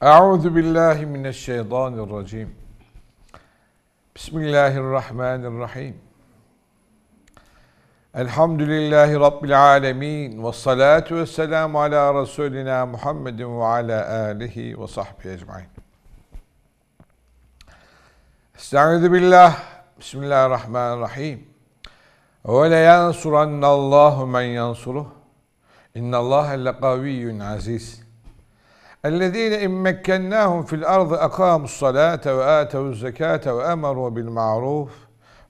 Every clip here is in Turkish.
Euzu billahi mineşşeytanirracim. Bismillahirrahmanirrahim. Elhamdülillahi Rabbil alemin ve salatu ve selamu ala Resulina Muhammedin ve ala alihi ve sahbihi ecmain. Estaizu billah, Bismillahirrahmanirrahim. Ve le yansurannallahu men yansuruh. İnnallâhe le kaviyyun aziz. اَلَّذ۪ينَ اِمَّكَّنَّاهُمْ فِي الْاَرْضِ اَقَامُوا الصَّلَاةَ وَآتَوُ الزَّكَاةَ وَاَمَرُوا بِالْمَعْرُوفِ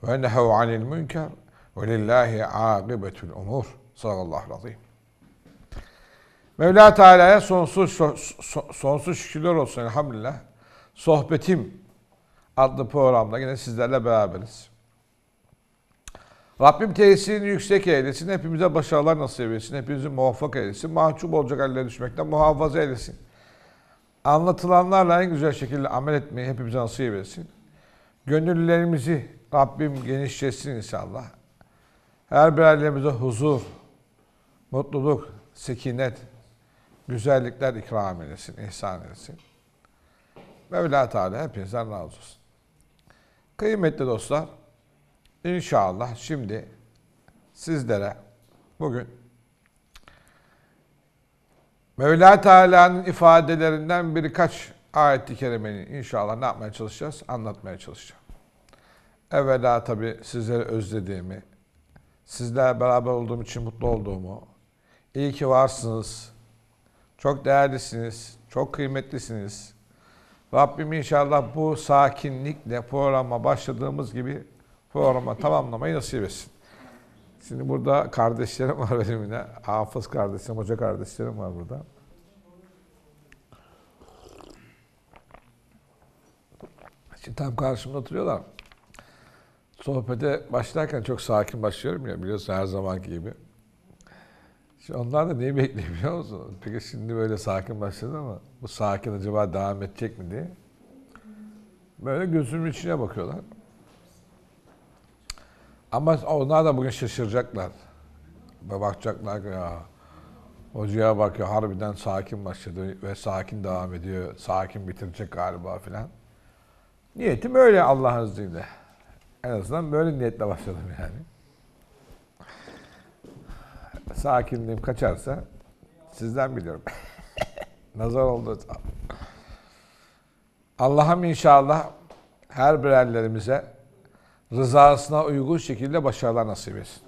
وَنَهَوْا عَنِ الْمُنْكَرِ وَلِلَّهِ عَاقِبَةُ الْاُمُورِ Sallallahu aleyhi. Mevla Teala'ya sonsuz sonsuz şükürler olsun elhamdülillah. Sohbetim adlı programda yine sizlerle beraberiz. Rabbim tesirini yüksek eylesin. Hepimize başarılar nasip etsin. Hepimizi muvaffak eylesin. Mahcup olacak hallere düşmekten muhafaza eylesin anlatılanlarla en güzel şekilde amel etmeyi hepimize nasip etsin. Gönüllerimizi Rabbim genişletsin inşallah. Her birerlerimize huzur, mutluluk, sekinet, güzellikler ikram etsin, ihsan etsin. Mevla Teala hepinizden razı olsun. Kıymetli dostlar, inşallah şimdi sizlere bugün Mevla Teala'nın ifadelerinden birkaç ayet-i kerimeyi inşallah ne yapmaya çalışacağız? Anlatmaya çalışacağım. Evvela tabii sizleri özlediğimi, sizlerle beraber olduğum için mutlu olduğumu, iyi ki varsınız, çok değerlisiniz, çok kıymetlisiniz. Rabbim inşallah bu sakinlikle programa başladığımız gibi programa tamamlamayı nasip etsin. Şimdi burada kardeşlerim var benim yine. Hafız kardeşlerim, hoca kardeşlerim var burada. Şimdi tam karşımda oturuyorlar. Sohbete başlarken çok sakin başlıyorum ya biliyorsun her zamanki gibi. Şimdi onlar da neyi bekliyor biliyor musun? Peki şimdi böyle sakin başladı ama bu sakin acaba devam edecek mi diye. Böyle gözümün içine bakıyorlar. Ama onlar da bugün şaşıracaklar. Ve bakacaklar ki ya hocaya bakıyor harbiden sakin başladı ve sakin devam ediyor. Sakin bitirecek galiba filan. Niyetim öyle Allah'ın izniyle. En azından böyle niyetle başladım yani. Sakinliğim kaçarsa sizden biliyorum. Nazar oldu. Allah'ım inşallah her birerlerimize rızasına uygun şekilde başarılar nasip etsin.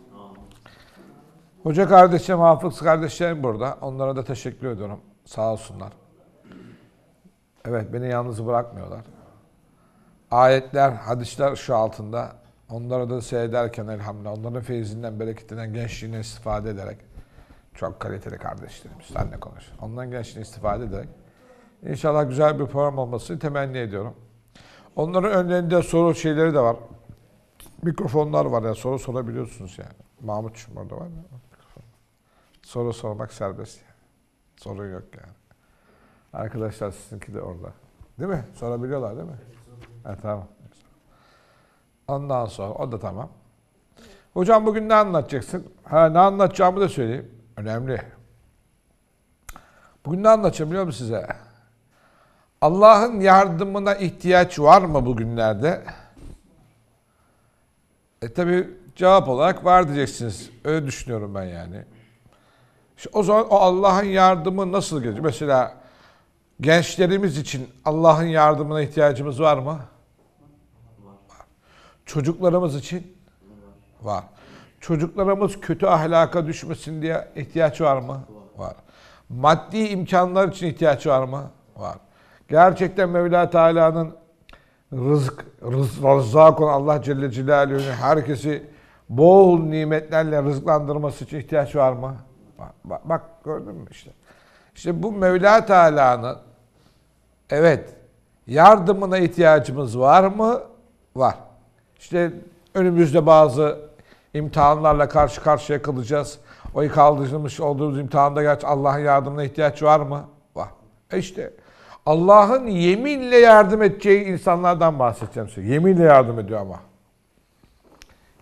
Hoca kardeşlerim, hafız kardeşlerim burada. Onlara da teşekkür ediyorum. Sağ olsunlar. Evet, beni yalnız bırakmıyorlar. Ayetler, hadisler şu altında. Onları da seyrederken elhamdülillah, onların feyzinden, bereketinden, gençliğine istifade ederek, çok kaliteli kardeşlerimiz, senle konuş. Ondan gençliğine istifade ederek, inşallah güzel bir program olmasını temenni ediyorum. Onların önlerinde soru şeyleri de var mikrofonlar var ya yani soru sorabiliyorsunuz yani. Mahmut orada var ya. Soru sormak serbest yani. Sorun yok yani. Arkadaşlar sizinki de orada. Değil mi? Sorabiliyorlar değil mi? Evet, e, tamam. Ondan sonra o da tamam. Hocam bugün ne anlatacaksın? Ha ne anlatacağımı da söyleyeyim. Önemli. Bugün ne anlatacağım biliyor musun size? Allah'ın yardımına ihtiyaç var mı bugünlerde? E tabi cevap olarak var diyeceksiniz. Öyle düşünüyorum ben yani. İşte o zaman o Allah'ın yardımı nasıl gelecek? Mesela gençlerimiz için Allah'ın yardımına ihtiyacımız var mı? Var. Çocuklarımız için? Var. Çocuklarımız kötü ahlaka düşmesin diye ihtiyaç var mı? Var. var. Maddi imkanlar için ihtiyaç var mı? Var. Gerçekten Mevla Teala'nın Rızık, rız, razzak olan Allah Celle Celaluhu'nun herkesi bol nimetlerle rızıklandırması için ihtiyaç var mı? Bak, bak, bak gördün mü işte. İşte bu Mevla Teala'nın evet yardımına ihtiyacımız var mı? Var. İşte önümüzde bazı imtihanlarla karşı karşıya kalacağız. O kaldırılmış olduğumuz imtihanda gerçi Allah'ın yardımına ihtiyaç var mı? Var. E işte Allah'ın yeminle yardım edeceği insanlardan bahsedeceğim size. Yeminle yardım ediyor ama.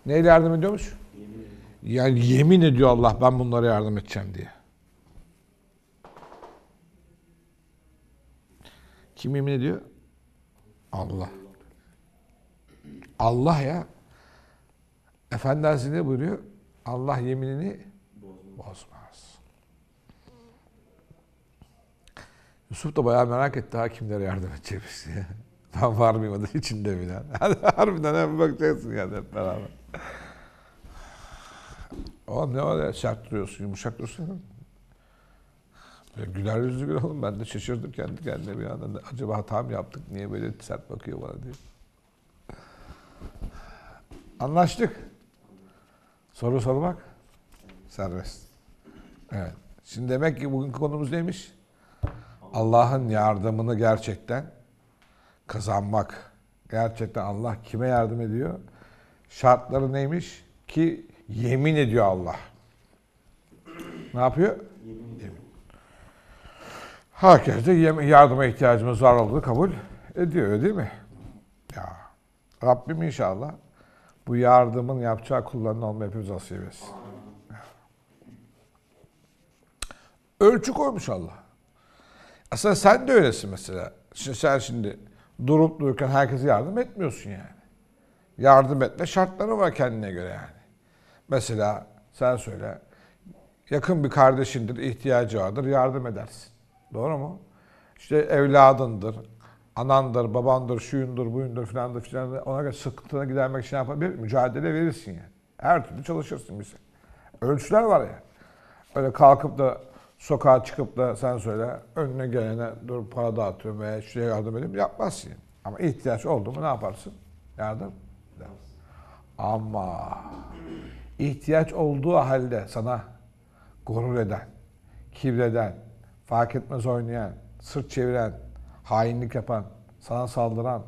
Neyle yardım ediyormuş? Yemin. Yani yemin ediyor Allah ben bunlara yardım edeceğim diye. Kim yemin ediyor? Allah. Allah ya. Efendisi ne buyuruyor? Allah yeminini bozma. Yusuf da bayağı merak etti hakimlere yardım edecekmiş diye. Ben var mıyım adı içinde bilen. Yani harbiden hem bakacaksın yani hep beraber. Oğlum ne var ya, sert duruyorsun, yumuşak duruyorsun. Böyle güler yüzlü gül oğlum. Ben de şaşırdım kendi kendime bir anda. Acaba hata mı yaptık? Niye böyle sert bakıyor bana diye. Anlaştık. Soru sormak serbest. Evet. Şimdi demek ki bugünkü konumuz neymiş? Allah'ın yardımını gerçekten kazanmak. Gerçekten Allah kime yardım ediyor? Şartları neymiş? Ki yemin ediyor Allah. Ne yapıyor? Yemin. Herkes de yardıma ihtiyacımız var olduğunu kabul ediyor değil mi? Ya Rabbim inşallah bu yardımın yapacağı kullarının olma hepimiz nasip Ölçü koymuş Allah. Aslında sen de öylesin mesela. Şimdi sen şimdi durup dururken herkese yardım etmiyorsun yani. Yardım etme şartları var kendine göre yani. Mesela sen söyle yakın bir kardeşindir, ihtiyacı vardır, yardım edersin. Doğru mu? İşte evladındır, anandır, babandır, şuyundur, buyundur filan filandır. Ona göre sıkıntına gidermek için yapabilir, mücadele verirsin yani. Her türlü çalışırsın mesela. Ölçüler var ya. Yani. Öyle kalkıp da sokağa çıkıp da sen söyle önüne gelene dur para dağıtıyorum veya şuraya yardım edeyim yapmazsın. Ama ihtiyaç oldu mu ne yaparsın? Yardım. Ama ihtiyaç olduğu halde sana gurur eden, kibreden, fark etmez oynayan, sırt çeviren, hainlik yapan, sana saldıran,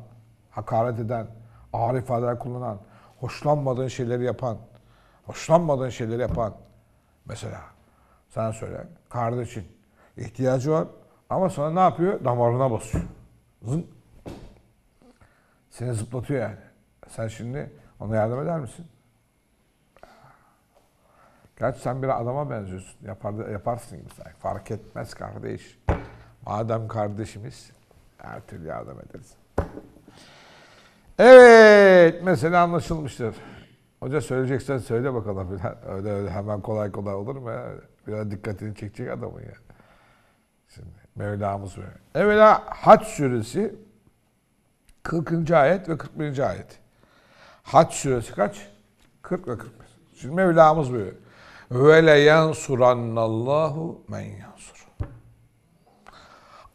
hakaret eden, ağır ifadeler kullanan, hoşlanmadığın şeyleri yapan, hoşlanmadığın şeyleri yapan mesela sen söyler. Kardeşin ihtiyacı var ama sana ne yapıyor? Damarına basıyor. Zın. Seni zıplatıyor yani. Sen şimdi ona yardım eder misin? Gerçi sen bir adama benziyorsun. Yapar, yaparsın gibi sanki. Fark etmez kardeş. Madem kardeşimiz her türlü yardım ederiz. Evet, mesele anlaşılmıştır. Hoca söyleyeceksen söyle bakalım falan. Öyle öyle hemen kolay kolay olur mu? Ya? Biraz dikkatini çekecek adamı ya. Şimdi Mevlamız böyle. Evvela Haç suresi 40. ayet ve 41. ayet. Haç suresi kaç? 40 ve 41. Şimdi Mevlamız mı? Ve le yansurannallahu men yansur.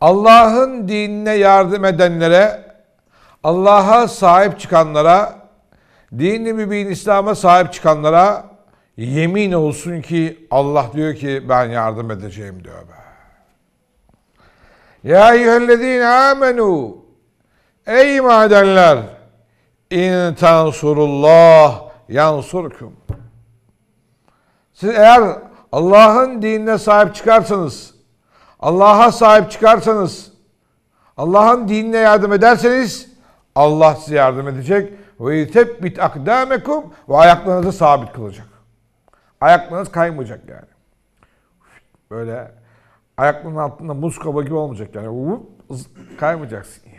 Allah'ın dinine yardım edenlere, Allah'a sahip çıkanlara Dini mübin İslam'a sahip çıkanlara yemin olsun ki Allah diyor ki ben yardım edeceğim diyor be. Ya eyyühellezine amenu Ey iman edenler in tansurullah yansurkum. Siz eğer Allah'ın dinine sahip çıkarsanız, Allah'a sahip çıkarsanız, Allah'ın dinine yardım ederseniz Allah size yardım edecek ve yutebbit akdamekum ve ayaklarınızı sabit kılacak. Ayaklarınız kaymayacak yani. Böyle ayaklarının altında muz kaba gibi olmayacak yani. Vup, kaymayacaksın yani.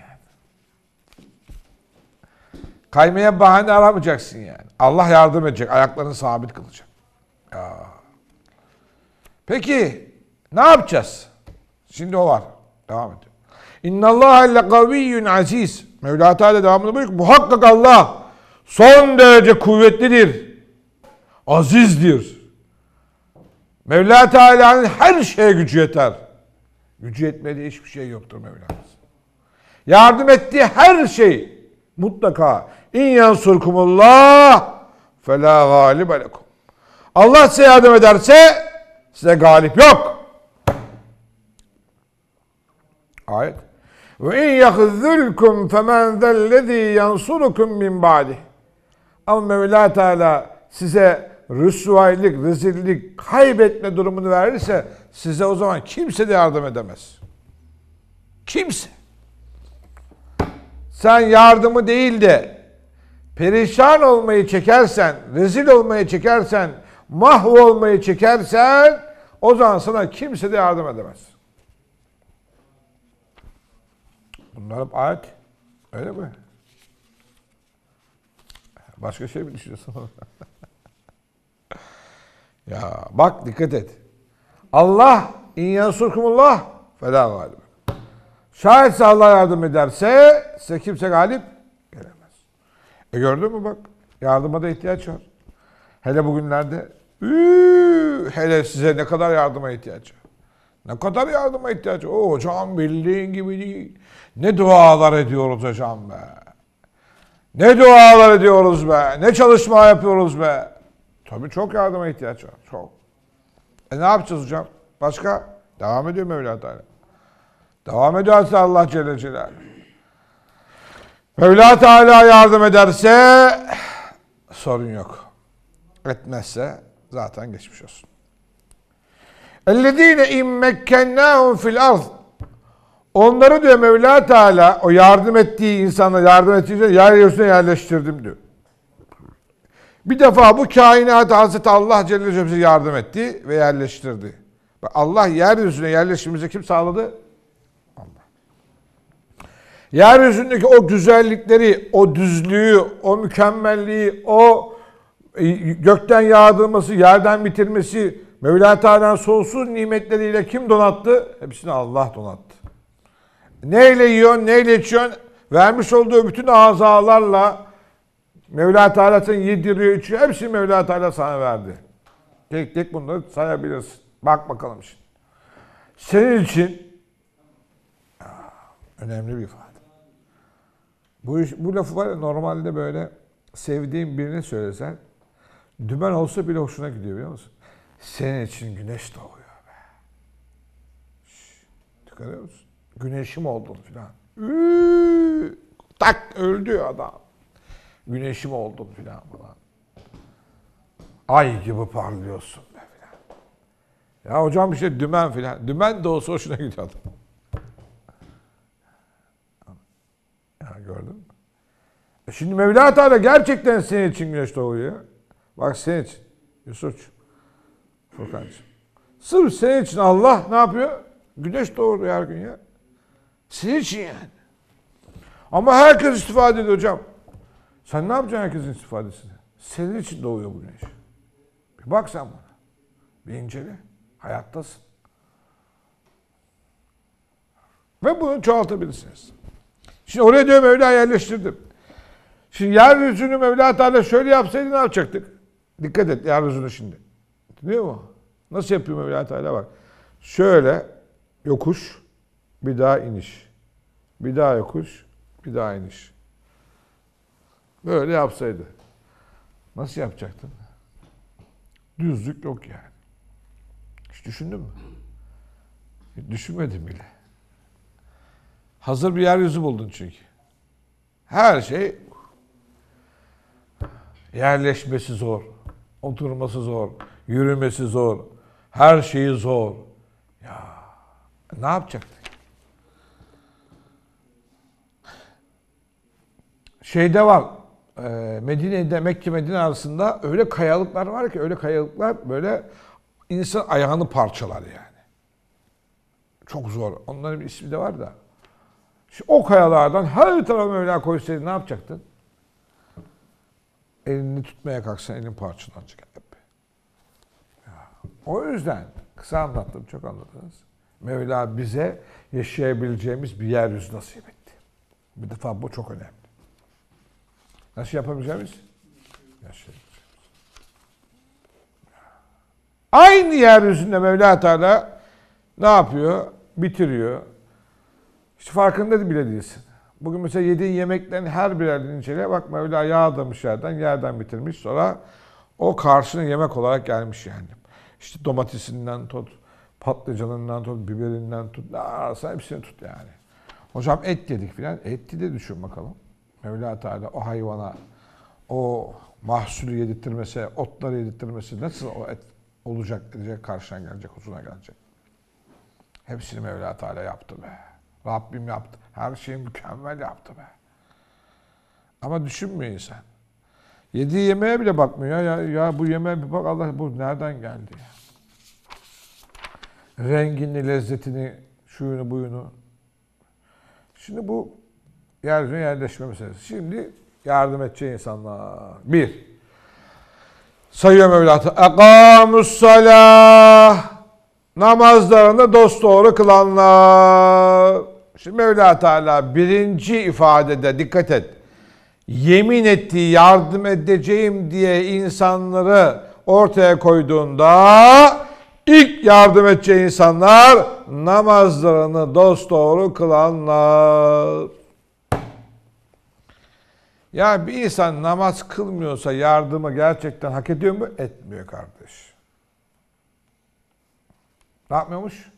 Kaymaya bahane aramayacaksın yani. Allah yardım edecek. Ayaklarını sabit kılacak. Ya. Peki ne yapacağız? Şimdi o var. Devam ediyor. İnna Allah le kaviyyun aziz. Mevla Teala devamında buyuruyor ki muhakkak Allah son derece kuvvetlidir. Azizdir. Mevla Teala'nın her şeye gücü yeter. Gücü yetmediği hiçbir şey yoktur Mevla'nın. Yardım ettiği her şey mutlaka in yansurkumullah fela galib alekum. Allah size yardım ederse size galip yok. Ayet. Ve in yahzulkum femen zellezî yansurukum min ba'di. Ama Mevla Teala size rüsvaylık, rezillik, kaybetme durumunu verirse size o zaman kimse de yardım edemez. Kimse. Sen yardımı değil de perişan olmayı çekersen, rezil olmayı çekersen, mahvolmayı çekersen o zaman sana kimse de yardım edemez. Bunlar hep ayet. Öyle mi? Başka şey mi düşünüyorsun? ya bak dikkat et. Allah in yansurkumullah fela galib. Şayetse Allah yardım ederse size kimse galip gelemez. E gördün mü bak yardıma da ihtiyaç var. Hele bugünlerde üü, hele size ne kadar yardıma ihtiyaç var. Ne kadar yardıma ihtiyaç O hocam bildiğin gibi değil. Ne dualar ediyoruz hocam be. Ne dualar ediyoruz be. Ne çalışma yapıyoruz be. Tabii çok yardıma ihtiyaç var. Çok. E ne yapacağız hocam? Başka? Devam ediyor Mevla Teala. Devam ederse Allah Celle Celaluhu. Mevla Teala yardım ederse sorun yok. Etmezse zaten geçmiş olsun. اَلَّذ۪ينَ اِمَّكَّنَّاهُمْ fil الْاَرْضِ Onları diyor Mevla Teala o yardım ettiği insana yardım ettiği şey, yer yeryüzüne yerleştirdim diyor. Bir defa bu kainat Hazreti Allah Celle Celle yardım etti ve yerleştirdi. Bak Allah yeryüzüne yerleşimimizi kim sağladı? Allah. Yeryüzündeki o güzellikleri, o düzlüğü, o mükemmelliği, o e, gökten yağdırması, yerden bitirmesi, Mevla Teala sonsuz nimetleriyle kim donattı? Hepsini Allah donattı. Neyle yiyorsun, neyle içiyorsun? Vermiş olduğu bütün azalarla Mevla Teala seni yediriyor, içiyor. Hepsini Mevla Teala sana verdi. Tek tek bunları sayabilirsin. Bak bakalım şimdi. Senin için önemli bir ifade. Bu, iş, bu lafı var ya normalde böyle sevdiğin birine söylesen dümen olsa bile hoşuna gidiyor biliyor musun? Senin için güneş doğuyor be. Şş, dikkat ediyor musun? Güneşim oldun filan. Tak öldü adam. Güneşim oldun filan falan. Ay gibi parlıyorsun be filan. Ya hocam işte dümen filan. Dümen de olsa hoşuna gidiyor adam. Ya gördün mü? E şimdi Mevla Teala gerçekten senin için güneş doğuyor. Bak senin için. Yusuf'cuğum. Furkan'cığım. Sırf senin için Allah ne yapıyor? Güneş doğuruyor her gün ya. Senin için yani. Ama herkes istifade ediyor hocam. Sen ne yapacaksın herkesin istifadesini? Senin için doğuyor bu güneş. Bir bak sen bana. Bir incele. Hayattasın. Ve bunu çoğaltabilirsiniz. Şimdi oraya diyor Mevla yerleştirdim. Şimdi yeryüzünü Mevla Teala şöyle yapsaydı ne yapacaktık? Dikkat et yeryüzünü şimdi. Değil mi? Nasıl yapıyor Mevla Teala bak. Şöyle yokuş, bir daha iniş. Bir daha yokuş, bir daha iniş. Böyle yapsaydı. Nasıl yapacaktın? Düzlük yok yani. Hiç düşündün mü? Hiç düşünmedim bile. Hazır bir yeryüzü buldun çünkü. Her şey yerleşmesi zor, oturması zor, Yürümesi zor. Her şeyi zor. Ya ne yapacaktık? Şeyde var. E, Medine'de Mekke Medine arasında öyle kayalıklar var ki öyle kayalıklar böyle insan ayağını parçalar yani. Çok zor. Onların bir ismi de var da. İşte o kayalardan her tarafa Mevla koysaydı ne yapacaktın? Elini tutmaya kalksan elin parçalanacak. O yüzden kısa anlattım çok anladınız. Mevla bize yaşayabileceğimiz bir yeryüzü nasip etti. Bir defa bu çok önemli. Nasıl yapabileceğimiz? Yaşayabileceğimiz. Aynı yeryüzünde Mevla Teala ne yapıyor? Bitiriyor. Hiç farkında bile değilsin. Bugün mesela yediğin yemeklerin her birerinin içine bak Mevla yağ adamış yerden, yerden bitirmiş. Sonra o karşına yemek olarak gelmiş yani. İşte domatesinden tut, patlıcanından tut, biberinden tut. Ne ararsan hepsini tut yani. Hocam et dedik filan. Etti de düşün bakalım. Mevla Teala o hayvana o mahsulü yedirtmese, otları yedirtmese nasıl o et olacak, edecek, karşına gelecek, huzuruna gelecek. Hepsini Mevla Teala yaptı be. Rabbim yaptı. Her şeyi mükemmel yaptı be. Ama düşünmüyor insan. Yediği yemeğe bile bakmıyor. Ya, ya bu yemeğe bir bak Allah bu nereden geldi? Rengini, lezzetini, şuyunu, buyunu. Şimdi bu yeryüzüne yerleşme meselesi. Şimdi yardım edeceği insanlar. Bir. Sayıyorum Mevla. Ekamus salah. Namazlarını dosdoğru kılanlar. Şimdi Mevla Teala birinci ifadede dikkat et yemin ettiği yardım edeceğim diye insanları ortaya koyduğunda ilk yardım edeceği insanlar namazlarını dosdoğru kılanlar. Ya bir insan namaz kılmıyorsa yardımı gerçekten hak ediyor mu? Etmiyor kardeş. Ne yapmıyormuş?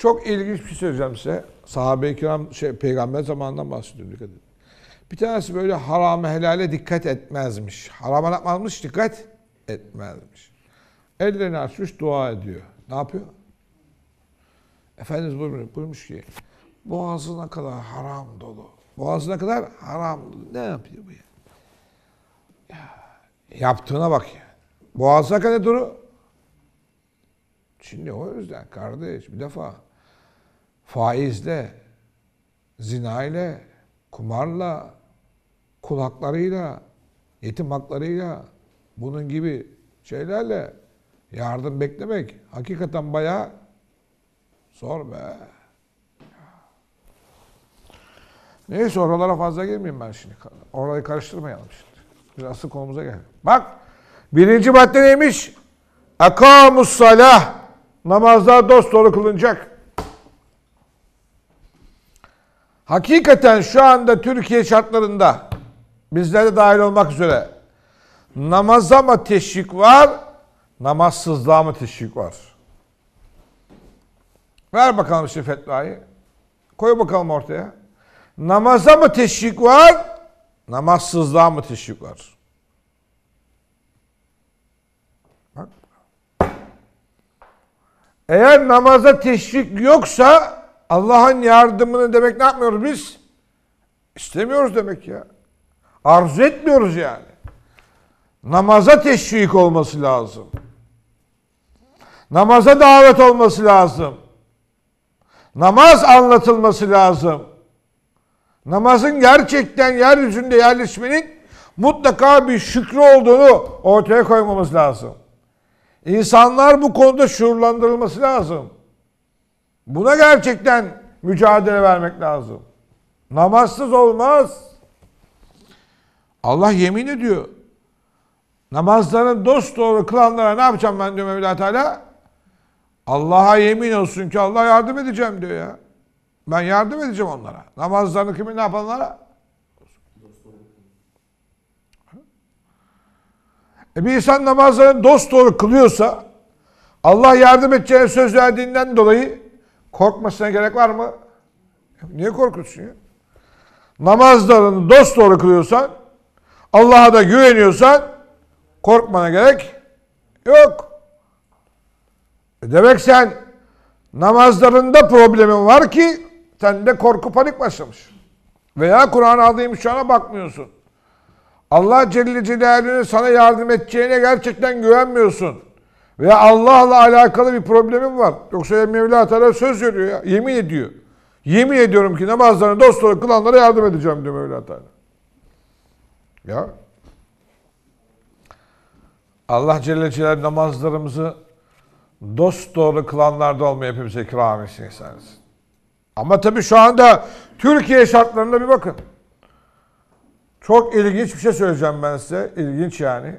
Çok ilginç bir şey söyleyeceğim size. Sahabe-i kiram şey, peygamber zamanından bahsediyorum dikkat edin. Bir tanesi böyle harama helale dikkat etmezmiş. Harama yapmamış dikkat etmezmiş. Ellerini açmış dua ediyor. Ne yapıyor? Efendimiz buyurmuş, buyurmuş ki boğazına kadar haram dolu. Boğazına kadar haram dolu. Ne yapıyor bu ya? ya yaptığına bak ya. Boğazına kadar duru? Şimdi o yüzden kardeş bir defa faizle, zina ile, kumarla, kulaklarıyla, yetim haklarıyla, bunun gibi şeylerle yardım beklemek hakikaten bayağı zor be. Neyse oralara fazla girmeyeyim ben şimdi. Orayı karıştırmayalım şimdi. Biz asıl konumuza gelelim. Bak birinci madde neymiş? Akamus salah. Namazlar dost doğru kılınacak. hakikaten şu anda Türkiye şartlarında bizlere dahil olmak üzere namaza mı teşvik var, namazsızlığa mı teşvik var? Ver bakalım şu fetvayı. Koy bakalım ortaya. Namaza mı teşvik var, namazsızlığa mı teşvik var? Bak. Eğer namaza teşvik yoksa Allah'ın yardımını demek ne yapmıyoruz biz? İstemiyoruz demek ya. Arzu etmiyoruz yani. Namaza teşvik olması lazım. Namaza davet olması lazım. Namaz anlatılması lazım. Namazın gerçekten yeryüzünde yerleşmenin mutlaka bir şükrü olduğunu ortaya koymamız lazım. İnsanlar bu konuda şuurlandırılması lazım. Buna gerçekten mücadele vermek lazım. Namazsız olmaz. Allah yemin ediyor. Namazlarını dost doğru kılanlara ne yapacağım ben diyor Mevla Teala? Allah'a yemin olsun ki Allah yardım edeceğim diyor ya. Ben yardım edeceğim onlara. Namazlarını kimin ne yapanlara? E bir insan namazlarını dost doğru kılıyorsa Allah yardım edeceğine söz verdiğinden dolayı Korkmasına gerek var mı? Niye korkuyorsun ya? Namazlarını dost doğru kılıyorsan, Allah'a da güveniyorsan korkmana gerek yok. E demek sen namazlarında problemin var ki sende korku panik başlamış. Veya Kur'an-ı Azimüşşan'a bakmıyorsun. Allah Celle Celaluhu'nun sana yardım edeceğine gerçekten güvenmiyorsun. Veya Allah'la alakalı bir problemim var. Yoksa Mevla Teala söz veriyor ya. Yemin ediyor. Yemin ediyorum ki namazlarını dost kılanlara yardım edeceğim diyor Mevla Teala. Ya. Allah Celle Celaluhu namazlarımızı dost doğru kılanlarda olmayı hepimize ikram etsin Ama tabii şu anda Türkiye şartlarına bir bakın. Çok ilginç bir şey söyleyeceğim ben size. İlginç yani.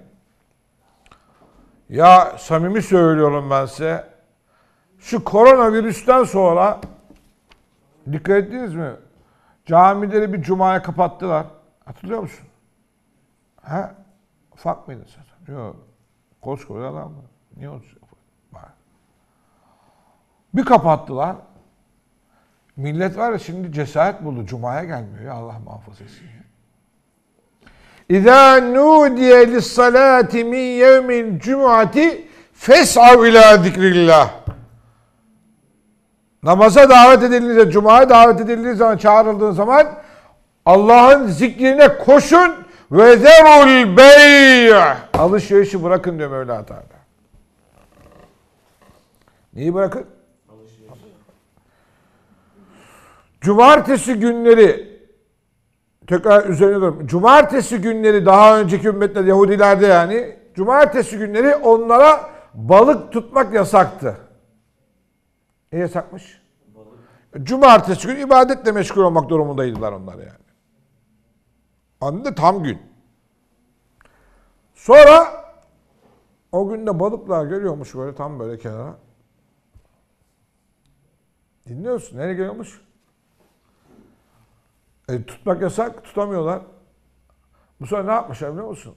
Ya samimi söylüyorum ben size. Şu koronavirüsten sonra dikkat ettiniz mi? Camileri bir cumaya kapattılar. Hatırlıyor musun? He? Ufak mıydı zaten? Yok. Koskoca adam mı? Niye olsun? Şey bir kapattılar. Millet var ya şimdi cesaret buldu. Cuma'ya gelmiyor ya Allah muhafaza etsin ya. İza nudiye lissalati min yevmil cum'ati fes'av ila zikrillah. Namaza davet edildiğinizde, cumaya davet edildiğiniz zaman, çağrıldığın zaman Allah'ın zikrine koşun ve zerul bey. Alışverişi bırakın diyor Mevla Teala. Neyi bırakın? Cumartesi günleri tekrar üzerine durum. Cumartesi günleri daha önceki ümmetler Yahudilerde yani cumartesi günleri onlara balık tutmak yasaktı. E yasakmış. Balık. Cumartesi günü ibadetle meşgul olmak durumundaydılar onlar yani. Anladın tam gün. Sonra o günde balıklar görüyormuş böyle tam böyle kenara. Dinliyorsun. Nereye geliyormuş? E, tutmak yasak, tutamıyorlar. Bu sefer ne yapmışlar biliyor musun?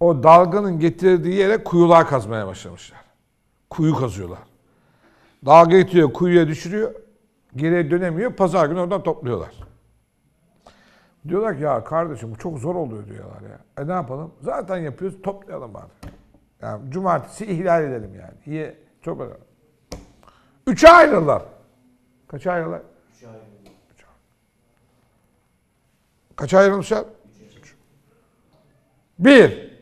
O dalganın getirdiği yere kuyular kazmaya başlamışlar. Kuyu kazıyorlar. Dalga getiriyor, kuyuya düşürüyor. Geriye dönemiyor, pazar günü oradan topluyorlar. Diyorlar ki ya kardeşim bu çok zor oluyor diyorlar ya. E ne yapalım? Zaten yapıyoruz, toplayalım bari. Yani cumartesi ihlal edelim yani. İyi, çok önemli. Üçe ayrılırlar. Kaça ayrılırlar? Kaça ayrılmışlar? Bir,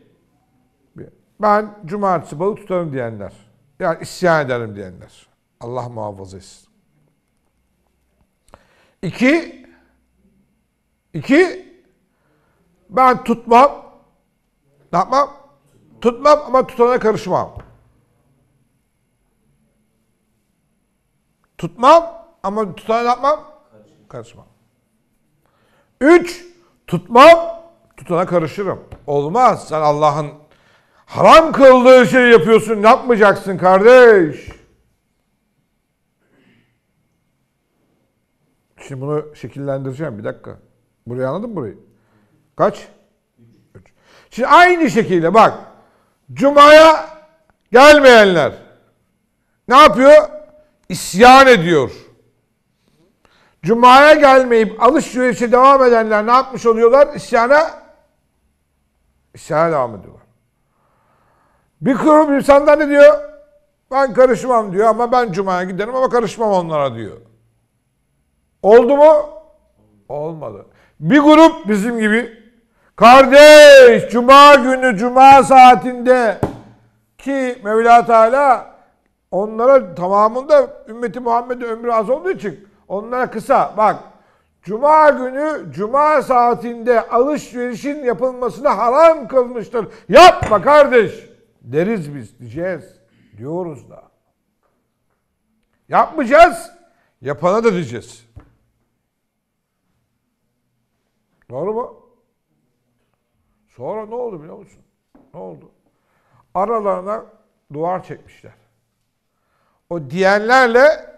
ben cumartesi balık tutarım diyenler, yani isyan ederim diyenler. Allah muhafaza etsin. İki, iki, ben tutmam, ne yapmam? Tutmam ama tutana karışmam. Tutmam ama tutana ne yapmam? Karışmam. Üç, tutmam, tutana karışırım. Olmaz. Sen Allah'ın haram kıldığı şeyi yapıyorsun. yapmayacaksın kardeş? Şimdi bunu şekillendireceğim. Bir dakika. Burayı anladın mı burayı? Kaç? Üç. Şimdi aynı şekilde bak. Cuma'ya gelmeyenler ne yapıyor? İsyan ediyor. Cuma'ya gelmeyip alış devam edenler ne yapmış oluyorlar? İsyana isyana devam ediyorlar. Bir grup insanlar ne diyor? Ben karışmam diyor ama ben Cuma'ya giderim ama karışmam onlara diyor. Oldu mu? Olmadı. Bir grup bizim gibi kardeş Cuma günü Cuma saatinde ki Mevla Teala onlara tamamında ümmeti Muhammed'e ömrü az olduğu için Onlara kısa bak Cuma günü cuma saatinde alışverişin yapılmasına haram kılmıştır. Yapma kardeş deriz biz diyeceğiz. Diyoruz da. Yapmayacağız. Yapana da diyeceğiz. Doğru mu? Sonra ne oldu biliyor musun? Ne oldu? Aralarına duvar çekmişler. O diyenlerle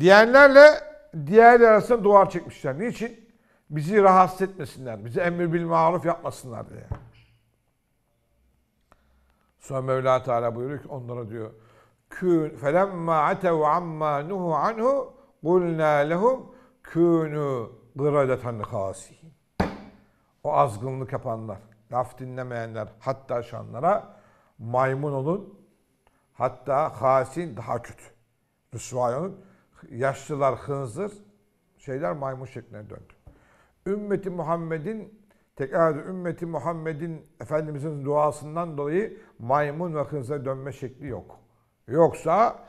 Diyenlerle diğerler arasında duvar çekmişler. Niçin? Bizi rahatsız etmesinler. Bizi emri bil maruf yapmasınlar diye. Sonra Mevla Teala buyuruyor ki onlara diyor. Felemma atev amma nuhu anhu kulna lehum kûnû gıradeten hâsîn. O azgınlık yapanlar, laf dinlemeyenler, hatta şanlara maymun olun, hatta hasin daha kötü. Rüsvay olun yaşlılar hınzır, şeyler maymun şekline döndü. Ümmeti Muhammed'in tekrar ümmeti Muhammed'in Efendimiz'in duasından dolayı maymun ve hınza dönme şekli yok. Yoksa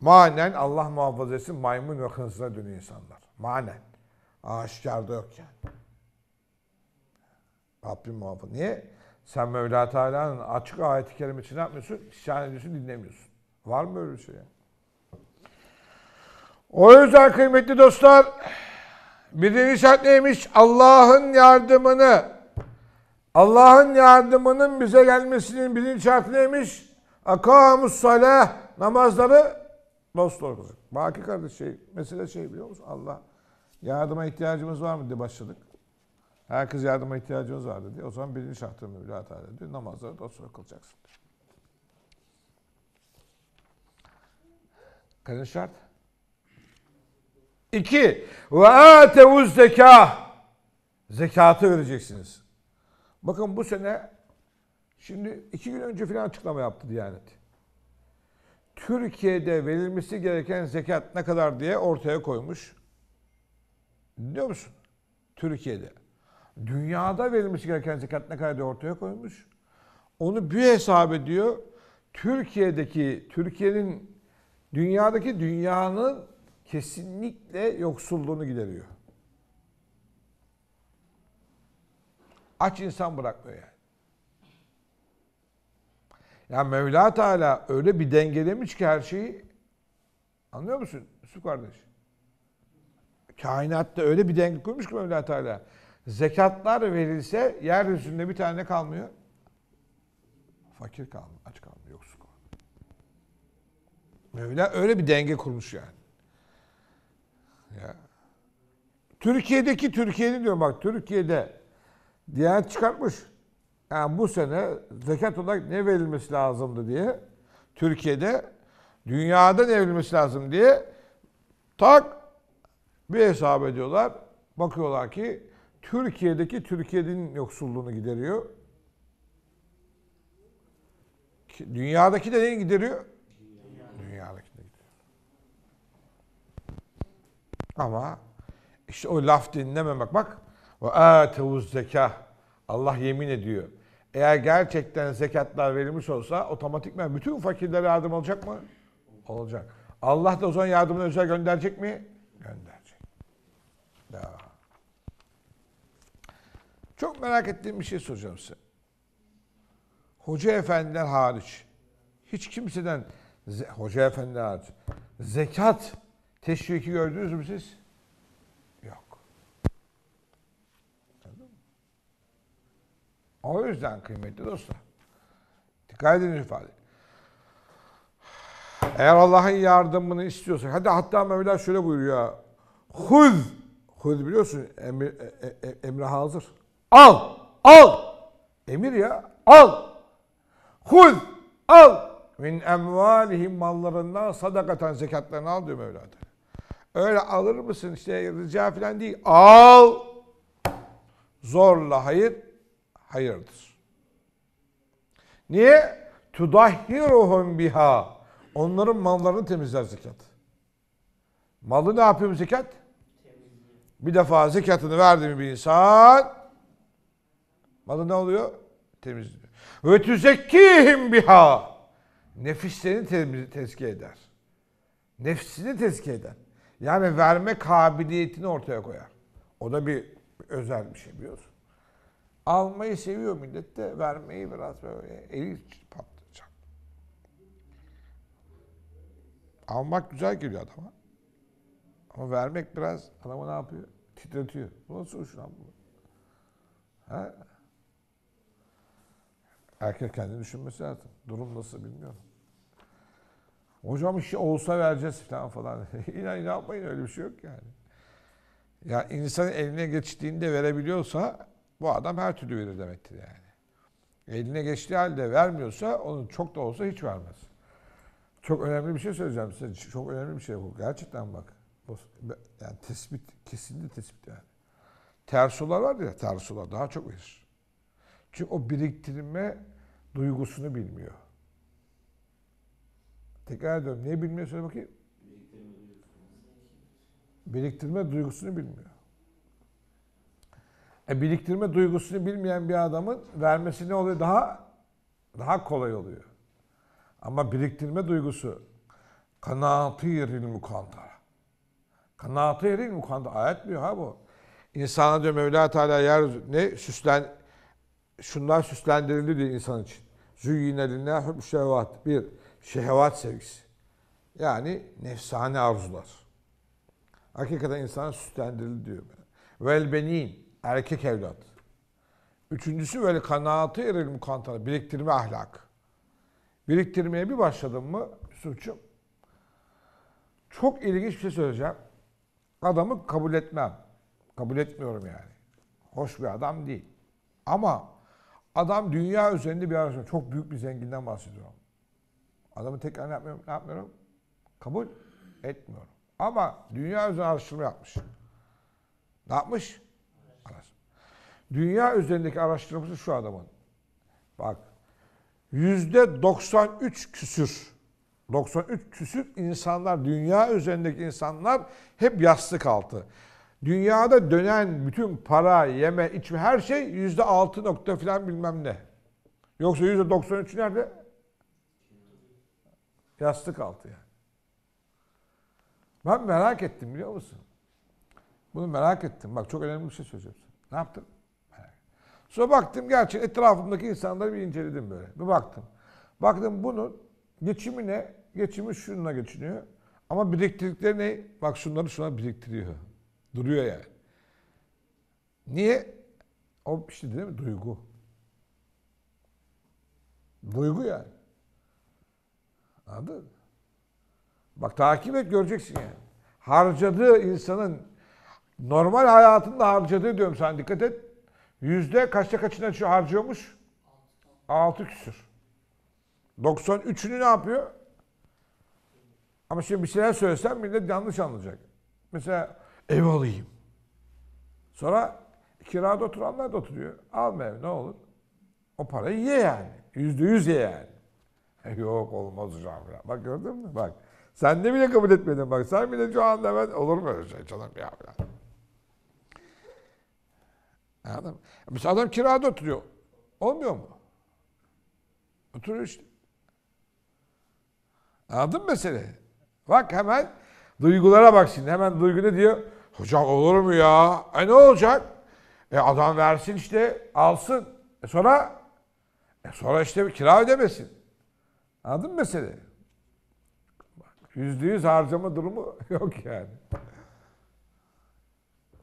manen Allah muhafaza etsin maymun ve hınza dönü insanlar. Manen. Aşikarda yok yani. Rabbim muhafaza. Niye? Sen Mevla Teala'nın açık ayeti kerimesini yapmıyorsun, isyan ediyorsun, dinlemiyorsun. Var mı öyle bir şey yani? O yüzden kıymetli dostlar, birinci şart neymiş? Allah'ın yardımını, Allah'ın yardımının bize gelmesinin birinci şartı neymiş? Akamus salah, namazları dost doğru kılacak. Baki kardeş şey, mesele şey biliyor musun? Allah yardıma ihtiyacımız var mı diye başladık. Herkes yardıma ihtiyacımız var dedi. O zaman birinci şartı Mevla Teala Namazları dost doğru kılacaksın. Kaçıncı şart? İki, ve atevuz zeka. Zekatı vereceksiniz. Bakın bu sene şimdi iki gün önce filan açıklama yaptı Diyanet. Türkiye'de verilmesi gereken zekat ne kadar diye ortaya koymuş. Biliyor musun? Türkiye'de. Dünyada verilmesi gereken zekat ne kadar diye ortaya koymuş. Onu bir hesap ediyor. Türkiye'deki, Türkiye'nin dünyadaki dünyanın kesinlikle yoksulluğunu gideriyor. Aç insan bırakmıyor yani. Ya yani Mevla Teala öyle bir dengelemiş ki her şeyi. Anlıyor musun Su kardeş? Kainatta öyle bir denge kurmuş ki Mevla Teala. Zekatlar verilse yeryüzünde bir tane kalmıyor. Fakir kalmıyor, aç kalmıyor, yoksul kalmıyor. Mevla öyle bir denge kurmuş yani. Ya. Türkiye'deki Türkiye'nin diyorum bak Türkiye'de Diyanet çıkartmış. Yani bu sene zekat olarak ne verilmesi lazımdı diye Türkiye'de dünyada ne verilmesi lazım diye tak bir hesap ediyorlar. Bakıyorlar ki Türkiye'deki Türkiye'nin yoksulluğunu gideriyor. Dünyadaki de neyi gideriyor? Ama işte o laf dinlememek bak. Ve atevuz zeka. Allah yemin ediyor. Eğer gerçekten zekatlar verilmiş olsa otomatikmen bütün fakirlere yardım olacak mı? Olacak. Allah da o zaman yardımını özel gönderecek mi? Gönderecek. Ya. Çok merak ettiğim bir şey soracağım size. Hoca efendiler hariç hiç kimseden hoca efendiler hariç zekat Teşviki gördünüz mü siz? Yok. O yüzden kıymetli dostlar. Dikkat edin ifade. Eğer Allah'ın yardımını istiyorsak, hadi hatta Mevla şöyle buyuruyor. Huz, huz biliyorsun emir, e, e, e emre hazır. Al, al. Emir ya, al. Huz, al. Min emvalihim mallarından sadakaten zekatlarını al diyor Mevla'da. Öyle alır mısın işte rica falan değil. Al. Zorla hayır, hayırdır. Niye? Tudahhiruhum biha. Onların mallarını temizler zekat. Malı ne yapıyor zekat? Bir defa zekatını verdi mi bir insan malı ne oluyor? Temizliyor. Ve tüzekkihim biha. Nefislerini tezkiye eder. Nefsini tezkiye eder. Yani verme kabiliyetini ortaya koyar. O da bir özel bir şey biliyorsun. Almayı seviyor millet de vermeyi biraz böyle eli patlayacak. Almak güzel geliyor adama. Ama vermek biraz adamı ne yapıyor? Titretiyor. Nasıl hoşuna bu? Ha? Erkek kendini düşünmesi lazım. Durum nasıl bilmiyorum. Hocam işi şey olsa vereceğiz falan falan. İnan yapmayın öyle bir şey yok yani. Ya insan eline geçtiğinde verebiliyorsa bu adam her türlü verir demektir yani. Eline geçtiği halde vermiyorsa onu çok da olsa hiç vermez. Çok önemli bir şey söyleyeceğim size. Çok önemli bir şey bu. Gerçekten bak. Yani tespit, kesinlikle tespit yani. Tersular var ya, tersular daha çok verir. Çünkü o biriktirme duygusunu bilmiyor. Tekrar ediyorum. Niye bilmiyor? Söyle bakayım. Biriktirme duygusunu bilmiyor. E, biriktirme duygusunu bilmeyen bir adamın vermesi ne oluyor? Daha daha kolay oluyor. Ama biriktirme duygusu kanaatiril mukantara. Kanaatiril mukantara. Ayet diyor ha bu. İnsana diyor Mevla Teala yer ne süslen şunlar süslendirildi diyor insan için. Züyyine linnâ hübşevat. Bir şehvat sevgisi. Yani nefsane arzular. Hakikaten insan süslendirildi diyor. Velbenin, erkek evlat. Üçüncüsü böyle kanaatı eril mukantara, biriktirme ahlak. Biriktirmeye bir başladım mı suçum? Çok ilginç bir şey söyleyeceğim. Adamı kabul etmem. Kabul etmiyorum yani. Hoş bir adam değil. Ama adam dünya üzerinde bir araştırma. Çok büyük bir zenginden bahsediyor. Adamı tekrar ne yapmıyorum? Ne yapmıyorum? Kabul etmiyorum. Ama dünya üzerinde araştırma yapmış. Ne yapmış? Araştırma. Dünya üzerindeki araştırması şu adamın. Bak. Yüzde 93 küsür. 93 küsür insanlar, dünya üzerindeki insanlar hep yastık altı. Dünyada dönen bütün para, yeme, içme her şey yüzde altı nokta filan bilmem ne. Yoksa yüzde 93 nerede? Yastık altı yani. Ben merak ettim biliyor musun? Bunu merak ettim. Bak çok önemli bir şey söyleyeceğim Ne yaptım? Sonra baktım gerçi etrafımdaki insanları bir inceledim böyle. Bir baktım. Baktım bunun geçimi ne? Geçimi şununla geçiniyor. Ama biriktirdikleri ne? Bak şunları şuna biriktiriyor. Duruyor yani. Niye? O işte değil mi? Duygu. Duygu yani. Anladın mı? Bak takip et göreceksin yani. Harcadığı insanın normal hayatında harcadığı diyorum sana dikkat et. Yüzde kaçta kaçına şu harcıyormuş? Altı küsür. 93'ünü ne yapıyor? Ama şimdi bir şeyler söylesem millet yanlış anlayacak. Mesela ev alayım. Sonra kirada oturanlar da oturuyor. Alma ev ne olur. O parayı ye yani. Yüzde yüz ye yani. Yok olmaz hocam. Ya. Bak gördün mü? Bak. Sen de bile kabul etmedin bak. Sen bile şu anda ben olur mu öyle şey canım ya. ya. Anladın Mesela adam kirada oturuyor. Olmuyor mu? Oturuyor işte. Anladın mı mesele? Bak hemen duygulara bak şimdi. Hemen duygu ne diyor? Hocam olur mu ya? E ne olacak? E adam versin işte alsın. E sonra e sonra işte kira ödemesin. Anladın mı meseleyi? Yüzde yüz harcama durumu yok yani.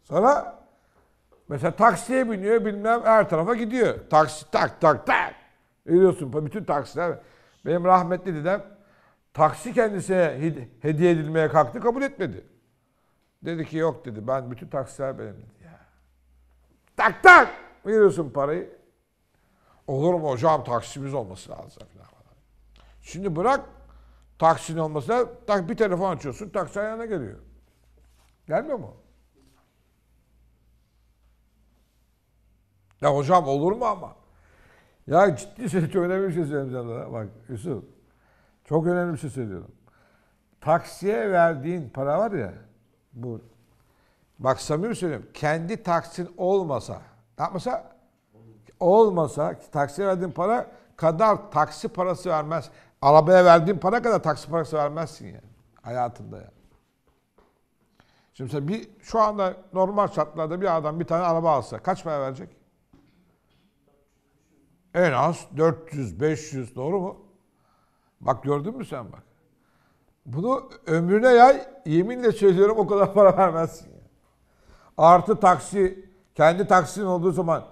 Sonra mesela taksiye biniyor bilmem her tarafa gidiyor. Taksi tak tak tak. Görüyorsun bütün taksiler. Benim rahmetli dedem taksi kendisine hediye edilmeye kalktı kabul etmedi. Dedi ki yok dedi ben bütün taksiler benim dedi ya. Tak tak veriyorsun parayı. Olur mu hocam taksimiz olması lazım falan. Şimdi bırak Taksin olmasa tak bir telefon açıyorsun taksi ayağına geliyor. Gelmiyor mu? Ya hocam olur mu ama? Ya ciddi söylüyorum önemli bir şey söylüyorum sana. Bak Yusuf. Çok önemli bir şey söylüyorum. Taksiye verdiğin para var ya bu. Bak samimi söylüyorum. Kendi taksin olmasa ne yapmasa? Olmasa taksiye verdiğin para kadar taksi parası vermez. Arabaya verdiğin para kadar taksi parası vermezsin yani. Hayatında yani. Şimdi sen bir, şu anda normal şartlarda bir adam bir tane araba alsa kaç para verecek? En az 400, 500 doğru mu? Bak gördün mü sen bak. Bunu ömrüne yay, yeminle söylüyorum o kadar para vermezsin. Yani. Artı taksi, kendi taksin olduğu zaman,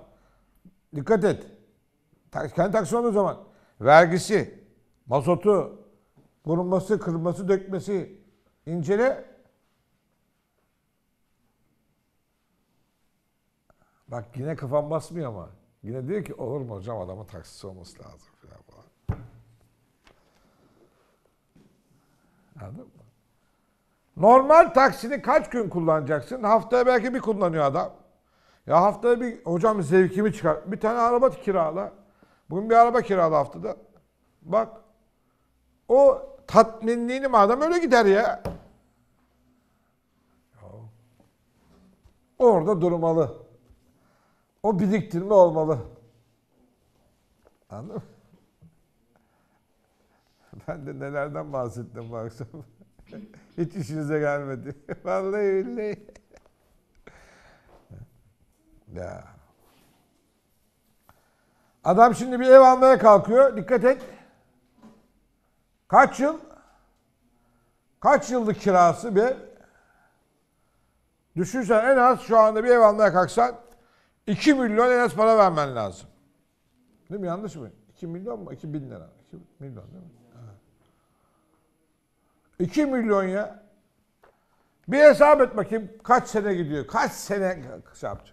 dikkat et. kendi taksin olduğu zaman, vergisi, mazotu, vurması, kırması, dökmesi incele. Bak yine kafam basmıyor ama. Yine diyor ki olur mu hocam adamın taksisi olması lazım falan. Anladın mı? Normal taksini kaç gün kullanacaksın? Haftaya belki bir kullanıyor adam. Ya haftaya bir hocam zevkimi çıkar. Bir tane araba kirala. Bugün bir araba kirala haftada. Bak o tatminliğini madem öyle gider ya. Orada durmalı. O biriktirme olmalı. Anladın mı? Ben de nelerden bahsettim bu akşam. Hiç işinize gelmedi. Vallahi billahi. Ya. Adam şimdi bir ev almaya kalkıyor. Dikkat et. Kaç yıl? Kaç yıllık kirası bir? Düşünsen en az şu anda bir ev almaya kalksan 2 milyon en az para vermen lazım. Değil mi? Yanlış mı? 2 milyon mu? 2 bin lira. 2 milyon değil mi? Evet. 2 milyon ya. Bir hesap et bakayım kaç sene gidiyor. Kaç sene şey yapacak.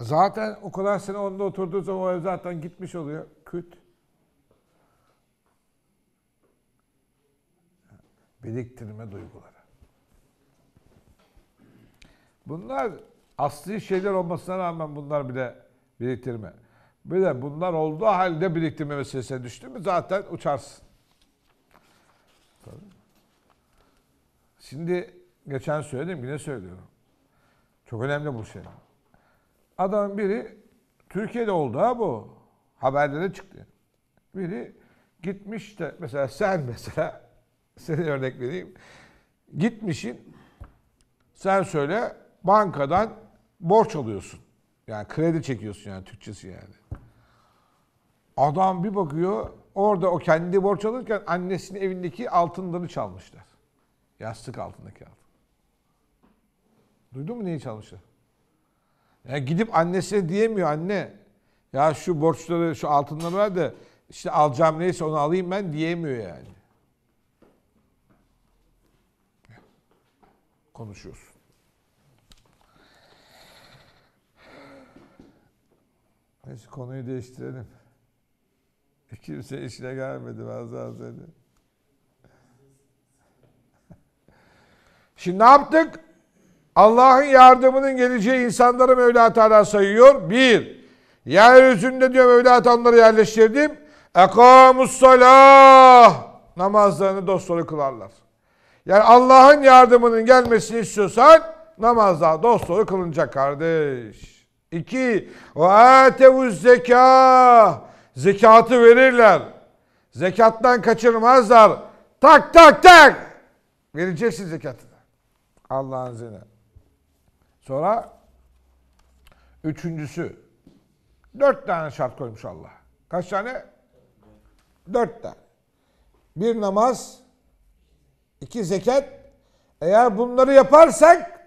Zaten o kadar sene onda oturduğu zaman o ev zaten gitmiş oluyor. Küt. biriktirme duyguları. Bunlar asli şeyler olmasına rağmen bunlar bile biriktirme. Bir de bunlar olduğu halde biriktirme meselesine düştü mü zaten uçarsın. Şimdi geçen söyledim yine söylüyorum. Çok önemli bu şey. Adam biri Türkiye'de oldu ha bu. Haberlere çıktı. Biri gitmiş de mesela sen mesela Size örnek vereyim. Gitmişin sen söyle bankadan borç alıyorsun. Yani kredi çekiyorsun yani Türkçesi yani. Adam bir bakıyor orada o kendi borç alırken annesinin evindeki altınları çalmışlar. Yastık altındaki altın. Duydun mu neyi çalmışlar? Yani gidip annesine diyemiyor anne. Ya şu borçları, şu altınları ver de işte alacağım neyse onu alayım ben diyemiyor yani. Konuşuyoruz. Hiç konuyu değiştirelim. Kimse işine gelmedi Bazı Şimdi ne yaptık? Allah'ın yardımının geleceği insanları Mevla Teala sayıyor. Bir, yeryüzünde diyor Mevla Teala yerleştirdim. Ekamus salah. Namazlarını dosdoğru kılarlar. Yani Allah'ın yardımının gelmesini istiyorsan namazda dosdoğru kılınacak kardeş. İki, ve atevuz zeka. Zekatı verirler. Zekattan kaçırmazlar. Tak tak tak. Vereceksin zekatı. Allah'ın izniyle. Sonra üçüncüsü. Dört tane şart koymuş Allah. Kaç tane? Dört tane. Bir namaz, İki zekat. Eğer bunları yaparsak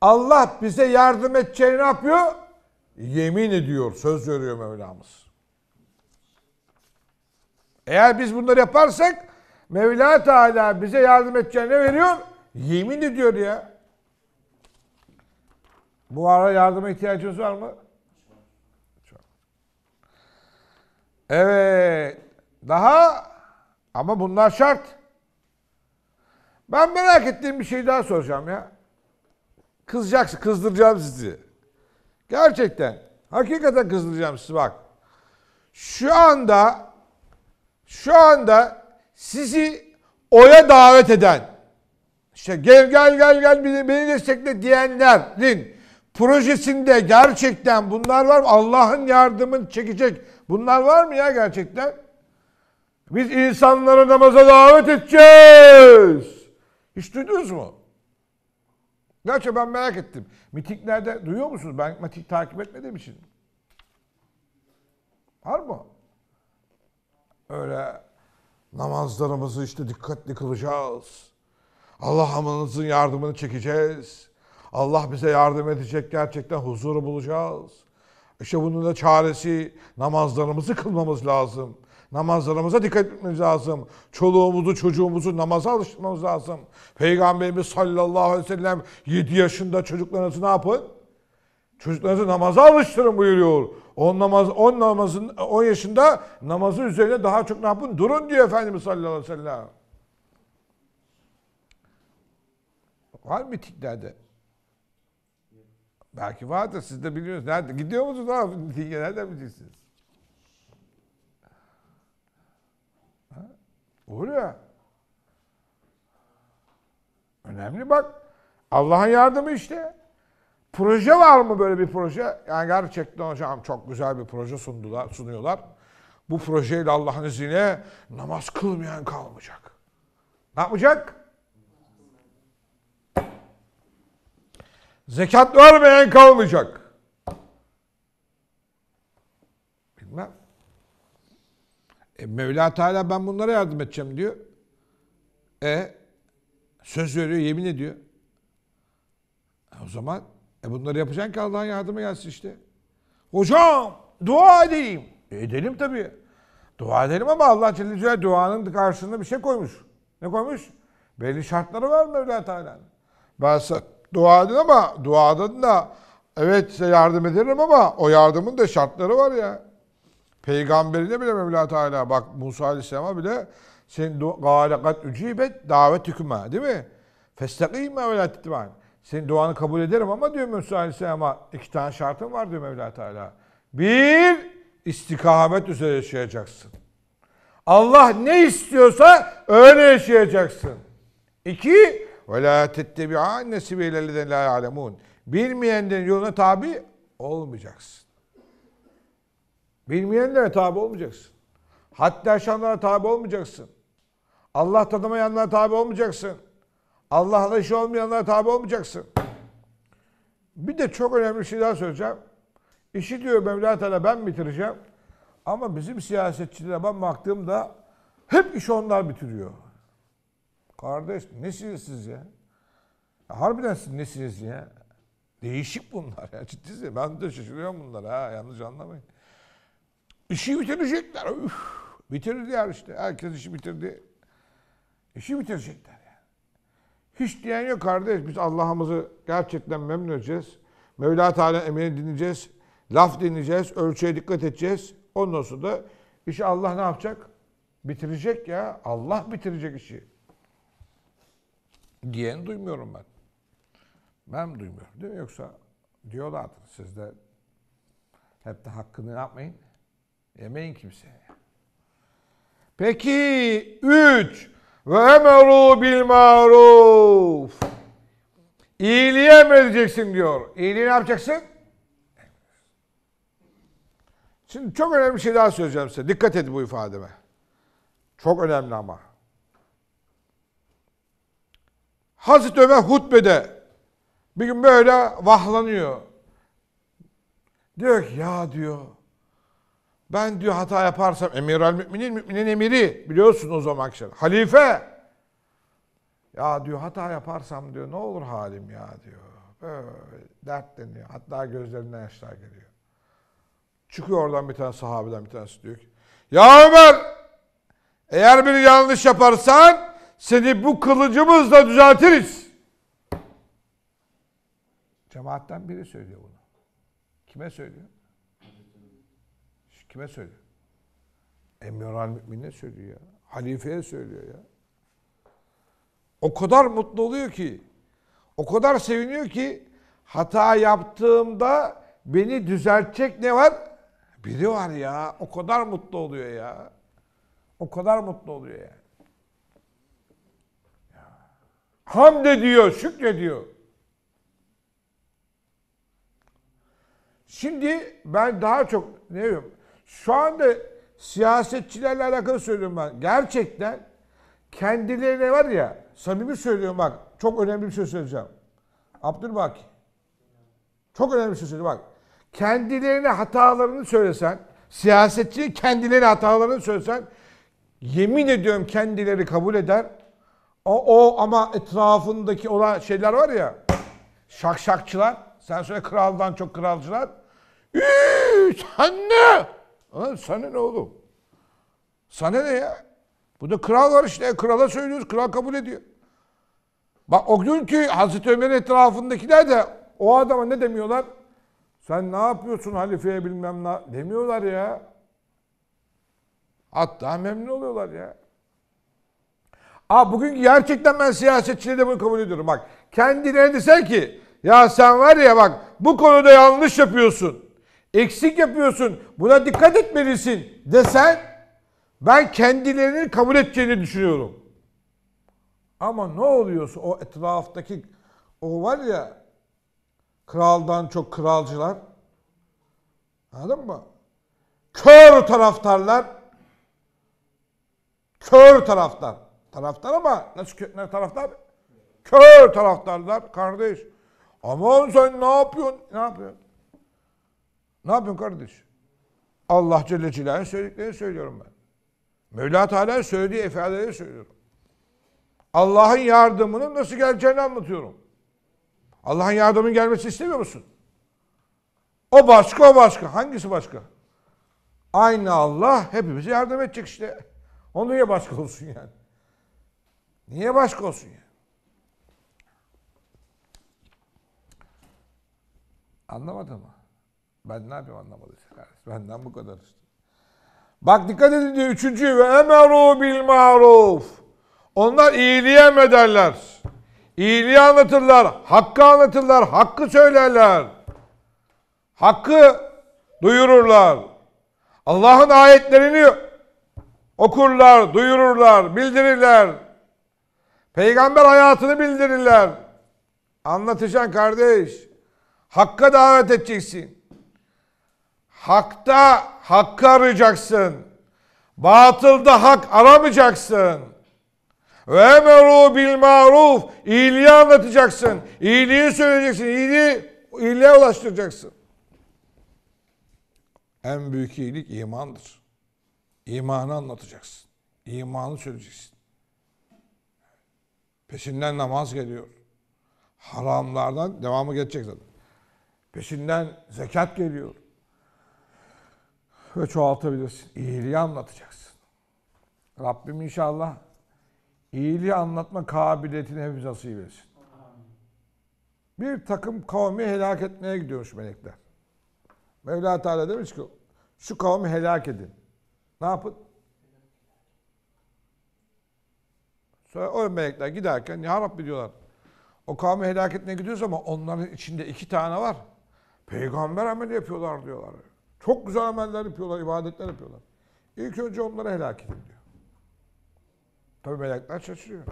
Allah bize yardım edeceğini ne yapıyor? Yemin ediyor, söz veriyor Mevlamız. Eğer biz bunları yaparsak Mevla Teala bize yardım edeceğini ne veriyor? Yemin ediyor ya. Bu ara yardıma ihtiyacınız var mı? Evet. Daha ama bunlar şart. Ben merak ettiğim bir şey daha soracağım ya. Kızacaksın, kızdıracağım sizi. Gerçekten. Hakikaten kızdıracağım sizi bak. Şu anda şu anda sizi oya davet eden işte gel gel gel gel beni, beni destekle diyenlerin projesinde gerçekten bunlar var mı? Allah'ın yardımını çekecek bunlar var mı ya gerçekten? Biz insanları namaza davet edeceğiz. Hiç duydunuz mu? Gerçi ben merak ettim. Mitinglerde duyuyor musunuz? Ben miting takip etmediğim için. Var mı? Öyle namazlarımızı işte dikkatli kılacağız. Allah hamınızın yardımını çekeceğiz. Allah bize yardım edecek gerçekten huzuru bulacağız. İşte bunun da çaresi namazlarımızı kılmamız lazım. Namazlarımıza dikkat etmemiz lazım. Çoluğumuzu, çocuğumuzu namaza alıştırmamız lazım. Peygamberimiz sallallahu aleyhi ve sellem 7 yaşında çocuklarınızı ne yapın? Çocuklarınızı namaza alıştırın buyuruyor. 10 namaz on namazın 10 yaşında namazı üzerine daha çok ne yapın? Durun diyor Efendimiz sallallahu aleyhi ve sellem. Var mı tiklerde? Belki vardır. Siz de biliyorsunuz. Nerede? Gidiyor musunuz? Nerede bileceksiniz? Oluyor. Önemli bak. Allah'ın yardımı işte. Proje var mı böyle bir proje? Yani gerçekten hocam çok güzel bir proje sundular, sunuyorlar. Bu projeyle Allah'ın izniyle namaz kılmayan kalmayacak. Ne yapacak? Zekat vermeyen kalmayacak. E, Mevla Teala ben bunlara yardım edeceğim diyor. E söz veriyor, yemin ediyor. E, o zaman e, bunları yapacaksın ki Allah'ın yardımı gelsin işte. Hocam dua edeyim. E, edelim tabii. Dua edelim ama Allah Celle Celaluhu duanın karşısında bir şey koymuş. Ne koymuş? Belli şartları var Mevla Teala'nın. Ben dua edin ama dua edin de evet size yardım ederim ama o yardımın da şartları var ya. Peygamberine bile Mevla Teala bak Musa Aleyhisselam'a bile sen gâlekat ücibet davetiküme değil mi? Festekîme ve la Senin duanı kabul ederim ama diyor Musa Aleyhisselam'a iki tane şartım var diyor Mevla Teala. Bir, istikamet üzere yaşayacaksın. Allah ne istiyorsa öyle yaşayacaksın. İki, ve la tettebi'an nesibeylerleden la ya'lemun. Bilmeyenlerin yoluna tabi olmayacaksın. Bilmeyenlere tabi olmayacaksın. Hatta yaşayanlara tabi olmayacaksın. Allah tanımayanlara tabi olmayacaksın. Allah'la işi olmayanlara tabi olmayacaksın. Bir de çok önemli bir şey daha söyleyeceğim. İşi diyor Mevla Teala ben bitireceğim. Ama bizim siyasetçilere ben baktığımda hep işi onlar bitiriyor. Kardeş nesiniz siz ya? ya harbiden siz nesiniz ya? Değişik bunlar ya ciddi. Ben de şaşırıyorum bunlara ha yanlış anlamayın. İşi bitirecekler. Üf, bitirdiler işte. Herkes işi bitirdi. İşi bitirecekler yani. Hiç diyen yok kardeş. Biz Allah'ımızı gerçekten memnun edeceğiz. Mevla Teala emrini dinleyeceğiz. Laf dinleyeceğiz. Ölçüye dikkat edeceğiz. Ondan sonra da işi Allah ne yapacak? Bitirecek ya. Allah bitirecek işi. Diyen duymuyorum ben. Ben duymuyorum değil mi? Yoksa diyorlardır sizde. Hep de hakkını yapmayın. Yemeyin kimseye. Peki 3 ve emru bil maruf. İyiliği emredeceksin diyor. İyiliği ne yapacaksın? Şimdi çok önemli bir şey daha söyleyeceğim size. Dikkat et bu ifademe. Çok önemli ama. Hazreti Ömer hutbede bir gün böyle vahlanıyor. Diyor ki ya diyor ben diyor hata yaparsam emir al müminin, müminin emiri biliyorsun o zaman akşam. Halife. Ya diyor hata yaparsam diyor ne olur halim ya diyor. Böyle dertleniyor. Hatta gözlerinden yaşlar geliyor. Çıkıyor oradan bir tane sahabeden bir tanesi diyor ki. Ya Ömer eğer bir yanlış yaparsan seni bu kılıcımızla düzeltiriz. Cemaatten biri söylüyor bunu. Kime söylüyor? Kime söylüyor? E, Emir müminine söylüyor ya. Halifeye söylüyor ya. O kadar mutlu oluyor ki, o kadar seviniyor ki hata yaptığımda beni düzeltecek ne var? Biri var ya. O kadar mutlu oluyor ya. O kadar mutlu oluyor yani. ya. Hamd ediyor, diyor. Şimdi ben daha çok ne diyorum? Şu anda siyasetçilerle alakalı söylüyorum ben. Gerçekten kendilerine var ya samimi söylüyorum bak çok önemli bir şey söyleyeceğim. Abdülbaki. Çok önemli bir şey söyleyeceğim bak. Kendilerine hatalarını söylesen, siyasetçi kendilerine hatalarını söylesen yemin ediyorum kendileri kabul eder. O, o ama etrafındaki olan şeyler var ya şakşakçılar sen söyle kraldan çok kralcılar. Üüüü sen ne? Anladın? Sana ne oğlum? Sana ne ya? Bu da kral var işte. Krala söylüyoruz. Kral kabul ediyor. Bak o günkü Hazreti Ömer etrafındakiler de o adama ne demiyorlar? Sen ne yapıyorsun halifeye bilmem ne demiyorlar ya. Hatta memnun oluyorlar ya. Aa bugün gerçekten ben siyasetçileri de bunu kabul ediyorum. Bak kendine desen ki ya sen var ya bak bu konuda yanlış yapıyorsun eksik yapıyorsun, buna dikkat etmelisin desen ben kendilerini kabul edeceğini düşünüyorum. Ama ne oluyorsa o etraftaki o var ya kraldan çok kralcılar anladın mı? Kör taraftarlar kör taraftar. Taraftar ama nasıl kö ne taraftar? Kör taraftarlar kardeş. Aman sen ne yapıyorsun? Ne yapıyorsun? Ne yapıyorsun kardeş? Allah Celle Celaluhu'nun söylediklerini söylüyorum ben. Mevla Teala'nın söylediği ifadeleri söylüyorum. Allah'ın yardımının nasıl geleceğini anlatıyorum. Allah'ın yardımının gelmesi istemiyor musun? O başka, o başka. Hangisi başka? Aynı Allah hepimize yardım edecek işte. Onu niye başka olsun yani? Niye başka olsun yani? Anlamadın mı? Ben ne yapayım anlamadıysa kardeşim Benden bu kadar işte. Bak dikkat edin diyor. Üçüncü ve emeru bil maruf. Onlar iyiliği emrederler. İyiliği anlatırlar. Hakkı anlatırlar. Hakkı söylerler. Hakkı duyururlar. Allah'ın ayetlerini okurlar, duyururlar, bildirirler. Peygamber hayatını bildirirler. Anlatacaksın kardeş. Hakka davet edeceksin. Hakta hakkı arayacaksın. Batılda hak aramayacaksın. Ve emru bil maruf. iyiliği anlatacaksın. İyiliği söyleyeceksin. İyiliği, iyiliğe ulaştıracaksın. En büyük iyilik imandır. İmanı anlatacaksın. İmanı söyleyeceksin. Peşinden namaz geliyor. Haramlardan devamı geçecek zaten. Peşinden zekat geliyor ve çoğaltabilirsin. İyiliği anlatacaksın. Rabbim inşallah iyiliği anlatma kabiliyetini hepimiz nasip etsin. Bir takım kavmi helak etmeye gidiyormuş melekler. Mevla Teala demiş ki şu kavmi helak edin. Ne yapın? Sonra o melekler giderken ya Rabbi diyorlar. O kavmi helak etmeye gidiyoruz ama onların içinde iki tane var. Peygamber ameli yapıyorlar diyorlar. Çok güzel ameller yapıyorlar, ibadetler yapıyorlar. İlk önce onlara helak edin diyor. Tabi melekler şaşırıyor.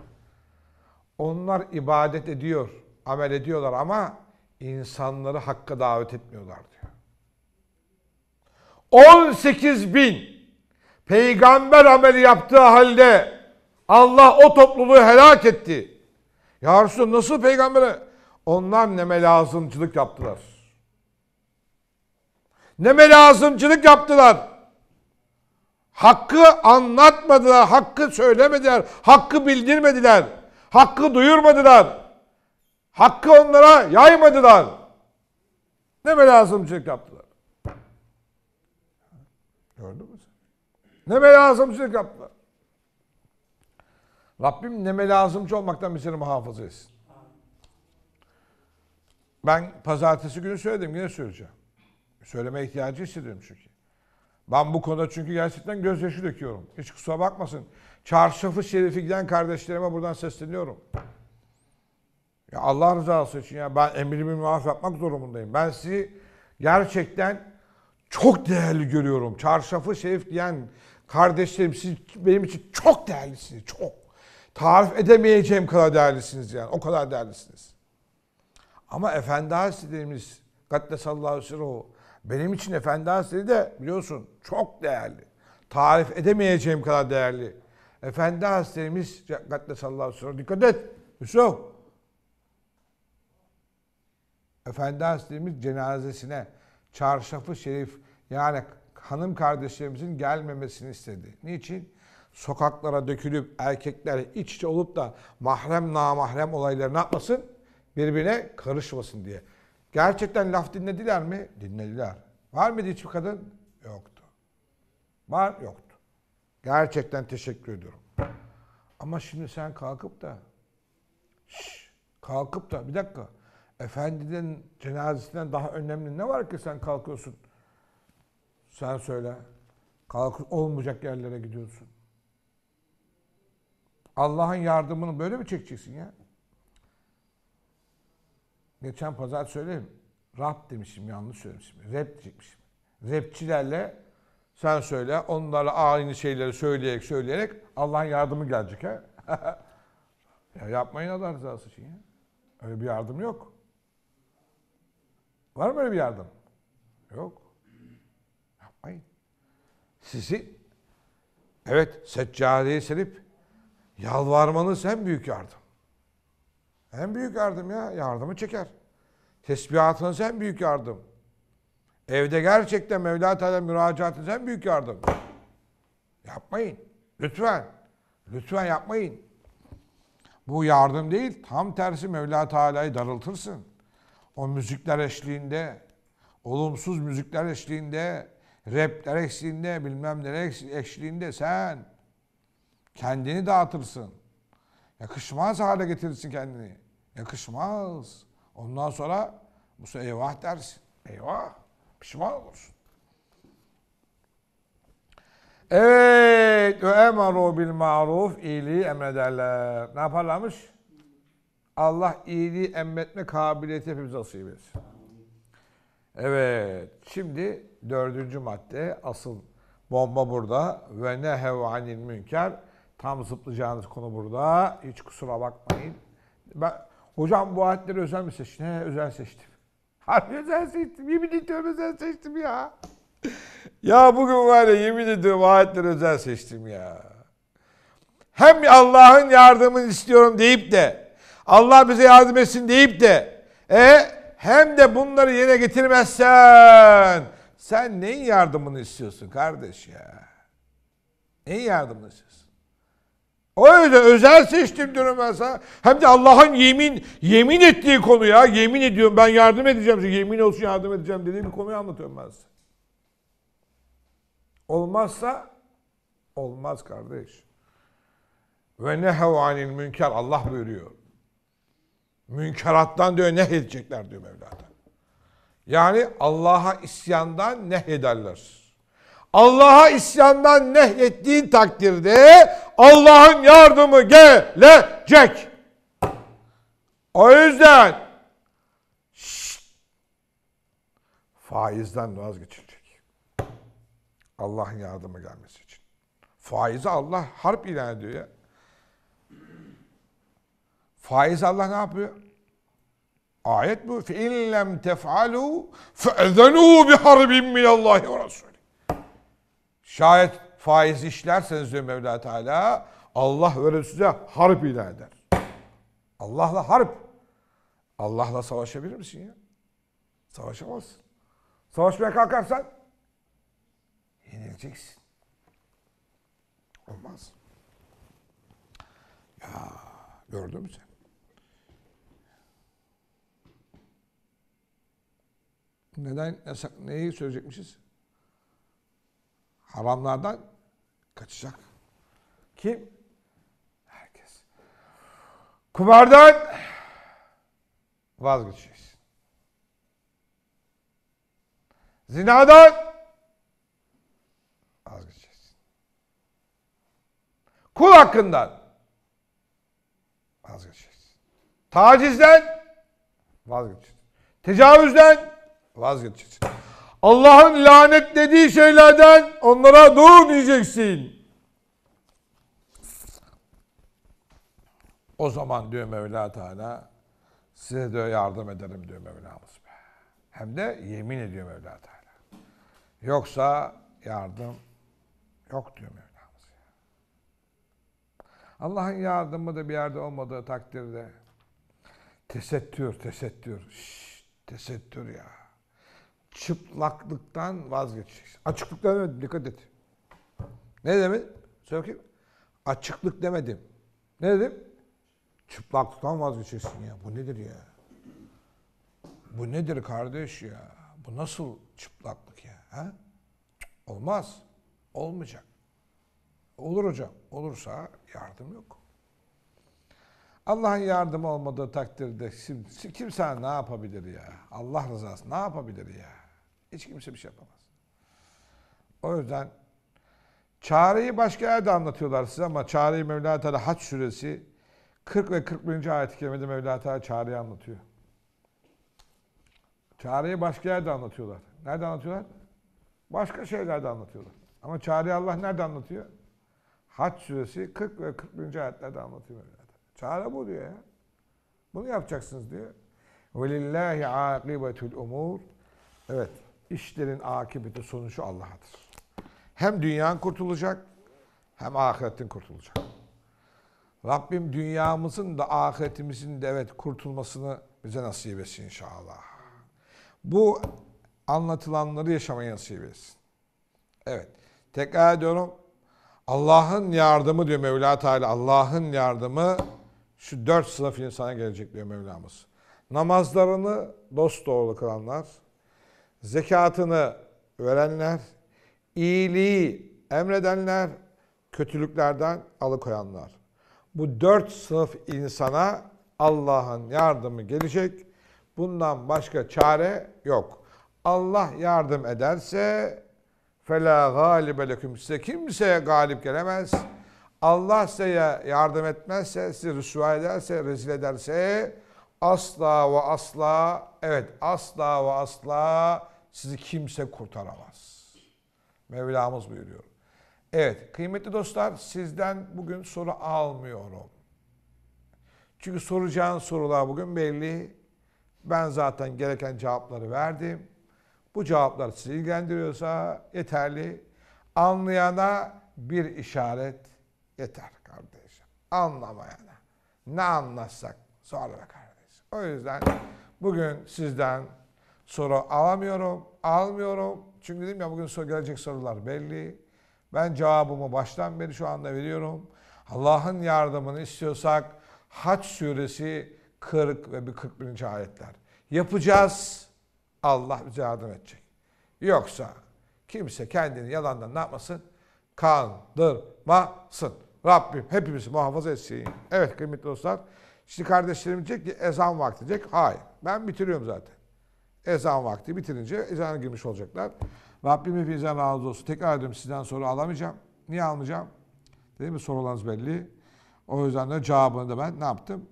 Onlar ibadet ediyor, amel ediyorlar ama insanları hakka davet etmiyorlar diyor. 18 bin peygamber ameli yaptığı halde Allah o topluluğu helak etti. Ya Resul nasıl peygambere? Onlar neme lazımcılık yaptılar. Ne melazımcılık yaptılar. Hakkı anlatmadılar, hakkı söylemediler, hakkı bildirmediler, hakkı duyurmadılar. Hakkı onlara yaymadılar. Ne melazımcılık yaptılar. Gördün mü? Ne melazımcılık yaptılar. Rabbim ne melazımcı olmaktan bizleri muhafaza etsin. Ben pazartesi günü söyledim, yine söyleyeceğim. Söyleme ihtiyacı hissediyorum çünkü. Ben bu konuda çünkü gerçekten gözyaşı döküyorum. Hiç kusura bakmasın. Çarşafı şerifi giden kardeşlerime buradan sesleniyorum. Ya Allah rızası için ya ben emrimi muaf yapmak zorundayım. Ben sizi gerçekten çok değerli görüyorum. Çarşafı şerif diyen kardeşlerim siz benim için çok değerlisiniz. Çok. Tarif edemeyeceğim kadar değerlisiniz yani. O kadar değerlisiniz. Ama Efendi Hazretlerimiz Kaddesallahu Sirruhu benim için Efendi Hazretleri de biliyorsun çok değerli. Tarif edemeyeceğim kadar değerli. Efendi Hazretlerimiz Cadde sallallahu aleyhi ve sellem dikkat et Yusuf. Efendi Hazretlerimiz cenazesine çarşafı şerif yani hanım kardeşlerimizin gelmemesini istedi. Niçin? Sokaklara dökülüp erkekler iç içe olup da mahrem namahrem olayları ne yapmasın? Birbirine karışmasın diye. Gerçekten laf dinlediler mi? Dinlediler. Var mıydı hiçbir kadın? Yoktu. Var? Yoktu. Gerçekten teşekkür ediyorum. Ama şimdi sen kalkıp da şş, kalkıp da bir dakika efendinin cenazesinden daha önemli ne var ki sen kalkıyorsun? Sen söyle. Kalk olmayacak yerlere gidiyorsun. Allah'ın yardımını böyle mi çekeceksin ya? Geçen pazar söyledim. Rap demişim yanlış söylemişim. Rap diyecekmişim. Rapçilerle sen söyle. onlarla aynı şeyleri söyleyerek söyleyerek Allah'ın yardımı gelecek he. ya yapmayın Allah rızası için ya. Öyle bir yardım yok. Var mı öyle bir yardım? Yok. Yapmayın. Sizi evet seccadeyi serip yalvarmanız en büyük yardım. En büyük yardım ya. Yardımı çeker. Tesbihatınız en büyük yardım. Evde gerçekten Mevla Teala müracaatınız en büyük yardım. Yapmayın. Lütfen. Lütfen yapmayın. Bu yardım değil. Tam tersi Mevla Teala'yı darıltırsın. O müzikler eşliğinde, olumsuz müzikler eşliğinde, rapler eşliğinde, bilmem neler eşliğinde sen kendini dağıtırsın. Yakışmaz hale getirirsin kendini. Yakışmaz. Ondan sonra bu eyvah dersin. Eyvah. Pişman olursun. Evet. Ve emaru bil maruf. iyiliği emrederler. Ne yaparlarmış? Allah iyiliği emretme kabiliyeti hepimiz nasip Evet. Şimdi dördüncü madde. Asıl bomba burada. Ve nehev anil münker. Tam zıplayacağınız konu burada. Hiç kusura bakmayın. Ben, Hocam bu ayetleri özel mi seçtin? He özel seçtim. Harbi özel seçtim. Yemin ediyorum özel seçtim ya. ya bugün var ya yemin ediyorum ayetleri özel seçtim ya. Hem Allah'ın yardımını istiyorum deyip de Allah bize yardım etsin deyip de e hem de bunları yerine getirmezsen sen neyin yardımını istiyorsun kardeş ya? Neyin yardımını istiyorsun? öyle özel seçtim diyorum ben sana. Hem de Allah'ın yemin yemin ettiği konu ya. Yemin ediyorum ben yardım edeceğim. size Yemin olsun yardım edeceğim dediğim bir konuyu anlatıyorum ben size. Olmazsa olmaz kardeş. Ve nehev anil münker Allah buyuruyor. Münkerattan diyor ne edecekler diyor Mevla'da. Yani Allah'a isyandan nehyederler. ederler. Allah'a isyandan nehyettiğin takdirde Allah'ın yardımı gelecek. O yüzden şşt, faizden vazgeçilecek. Allah'ın yardımı gelmesi için. Faizi Allah harp ilan ediyor ya. Faiz Allah ne yapıyor? Ayet bu. فَاِنْ لَمْ تَفْعَلُوا فَاَذَنُوا بِحَرْبٍ مِنَ اللّٰهِ وَرَسُولُ Şayet faiz işlerseniz diyor Mevla Teala Allah ve Resulü harp ilan eder. Allah'la harp. Allah'la savaşabilir misin ya? Savaşamazsın. Savaşmaya kalkarsan yenileceksin. Olmaz. Ya gördün mü sen? Neden yasak, neyi söyleyecekmişiz? haramlardan kaçacak. Kim? Herkes. Kumardan vazgeçeceksin. Zinadan vazgeçeceksin. Kul hakkından vazgeçeceksin. Tacizden vazgeçeceksin. Tecavüzden vazgeçeceksin. Allah'ın lanetlediği şeylerden onlara dur diyeceksin. O zaman diyor Mevla Teala size de yardım ederim diyor Mevlamız. Hem de yemin ediyor Mevla Teala. Yoksa yardım yok diyor Mevlamız. Allah'ın yardımı da bir yerde olmadığı takdirde tesettür, tesettür, şşş tesettür ya çıplaklıktan vazgeçeceksin. Açıklık demedim dikkat et. Ne demedim? Söyle bakayım. Açıklık demedim. Ne dedim? Çıplaklıktan vazgeçeceksin ya. Bu nedir ya? Bu nedir kardeş ya? Bu nasıl çıplaklık ya? Ha? Olmaz. Olmayacak. Olur hocam. Olursa yardım yok. Allah'ın yardımı olmadığı takdirde kimse ne yapabilir ya? Allah rızası ne yapabilir ya? Hiç kimse bir şey yapamaz. O yüzden çareyi başka yerde anlatıyorlar size ama çareyi Mevla Teala Haç suresi 40 ve 41. ayet-i kerimede Mevla Teala çareyi anlatıyor. Çareyi başka yerde anlatıyorlar. Nerede anlatıyorlar? Başka şeylerde anlatıyorlar. Ama çareyi Allah nerede anlatıyor? Haç suresi 40 ve 41. ayetlerde anlatıyor Mevla Teala. Çare bu diyor ya. Bunu yapacaksınız diyor. وَلِلَّهِ عَاقِبَةُ الْاُمُورِ Evet işlerin akıbeti sonucu Allah'adır. Hem dünyanın kurtulacak hem ahiretin kurtulacak. Rabbim dünyamızın da ahiretimizin de evet kurtulmasını bize nasip etsin inşallah. Bu anlatılanları yaşamaya nasip etsin. Evet. Tekrar ediyorum. Allah'ın yardımı diyor Mevla Teala. Allah'ın yardımı şu dört sınıf insana gelecek diyor Mevlamız. Namazlarını dost dosdoğru kılanlar, zekatını verenler, iyiliği emredenler, kötülüklerden alıkoyanlar. Bu dört sınıf insana Allah'ın yardımı gelecek. Bundan başka çare yok. Allah yardım ederse fela galibe leküm. Size kimseye galip gelemez. Allah size yardım etmezse, sizi rüsva ederse, rezil ederse asla ve asla evet asla ve asla sizi kimse kurtaramaz. Mevlamız buyuruyor. Evet kıymetli dostlar sizden bugün soru almıyorum. Çünkü soracağın sorular bugün belli. Ben zaten gereken cevapları verdim. Bu cevaplar sizi ilgilendiriyorsa yeterli. Anlayana bir işaret yeter kardeşim. Anlamayana. Ne anlatsak sonra kardeşim. O yüzden bugün sizden Soru alamıyorum, almıyorum. Çünkü dedim ya bugün soru gelecek sorular belli. Ben cevabımı baştan beri şu anda veriyorum. Allah'ın yardımını istiyorsak Haç suresi 40 ve bir 41. ayetler. Yapacağız. Allah bize yardım edecek. Yoksa kimse kendini yalandan ne yapmasın? Kandırmasın. Rabbim hepimizi muhafaza etsin. Evet kıymetli dostlar. Şimdi kardeşlerim diyecek ki ezan vakti diyecek. Hayır. Ben bitiriyorum zaten. Ezan vakti bitirince ezana girmiş olacaklar. Rabbim hepinizden razı olsun. Tekrar ediyorum sizden soru alamayacağım. Niye almayacağım? Değil mi? Sorularınız belli. O yüzden de cevabını da ben ne yaptım?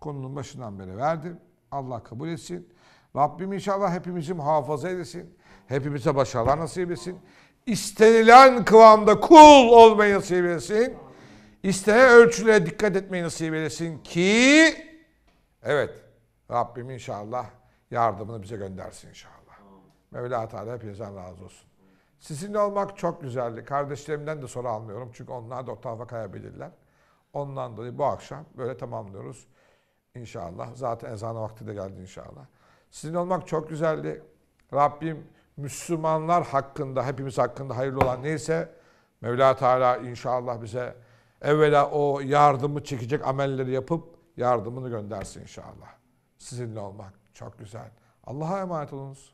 Konunun başından beri verdim. Allah kabul etsin. Rabbim inşallah hepimizi muhafaza edesin. Hepimize başarılar nasip etsin. İstenilen kıvamda kul olmayı nasip etsin. İstenen ölçülere dikkat etmeyi nasip etsin ki evet Rabbim inşallah yardımını bize göndersin inşallah. Mevla Teala hepinizden razı olsun. Sizinle olmak çok güzeldi. Kardeşlerimden de soru almıyorum. Çünkü onlar da o tarafa kayabilirler. Ondan dolayı bu akşam böyle tamamlıyoruz. İnşallah. Zaten ezan vakti de geldi inşallah. Sizinle olmak çok güzeldi. Rabbim Müslümanlar hakkında, hepimiz hakkında hayırlı olan neyse Mevla Teala inşallah bize evvela o yardımı çekecek amelleri yapıp yardımını göndersin inşallah. Sizinle olmak. Çok güzel. Allah'a emanet olunuz.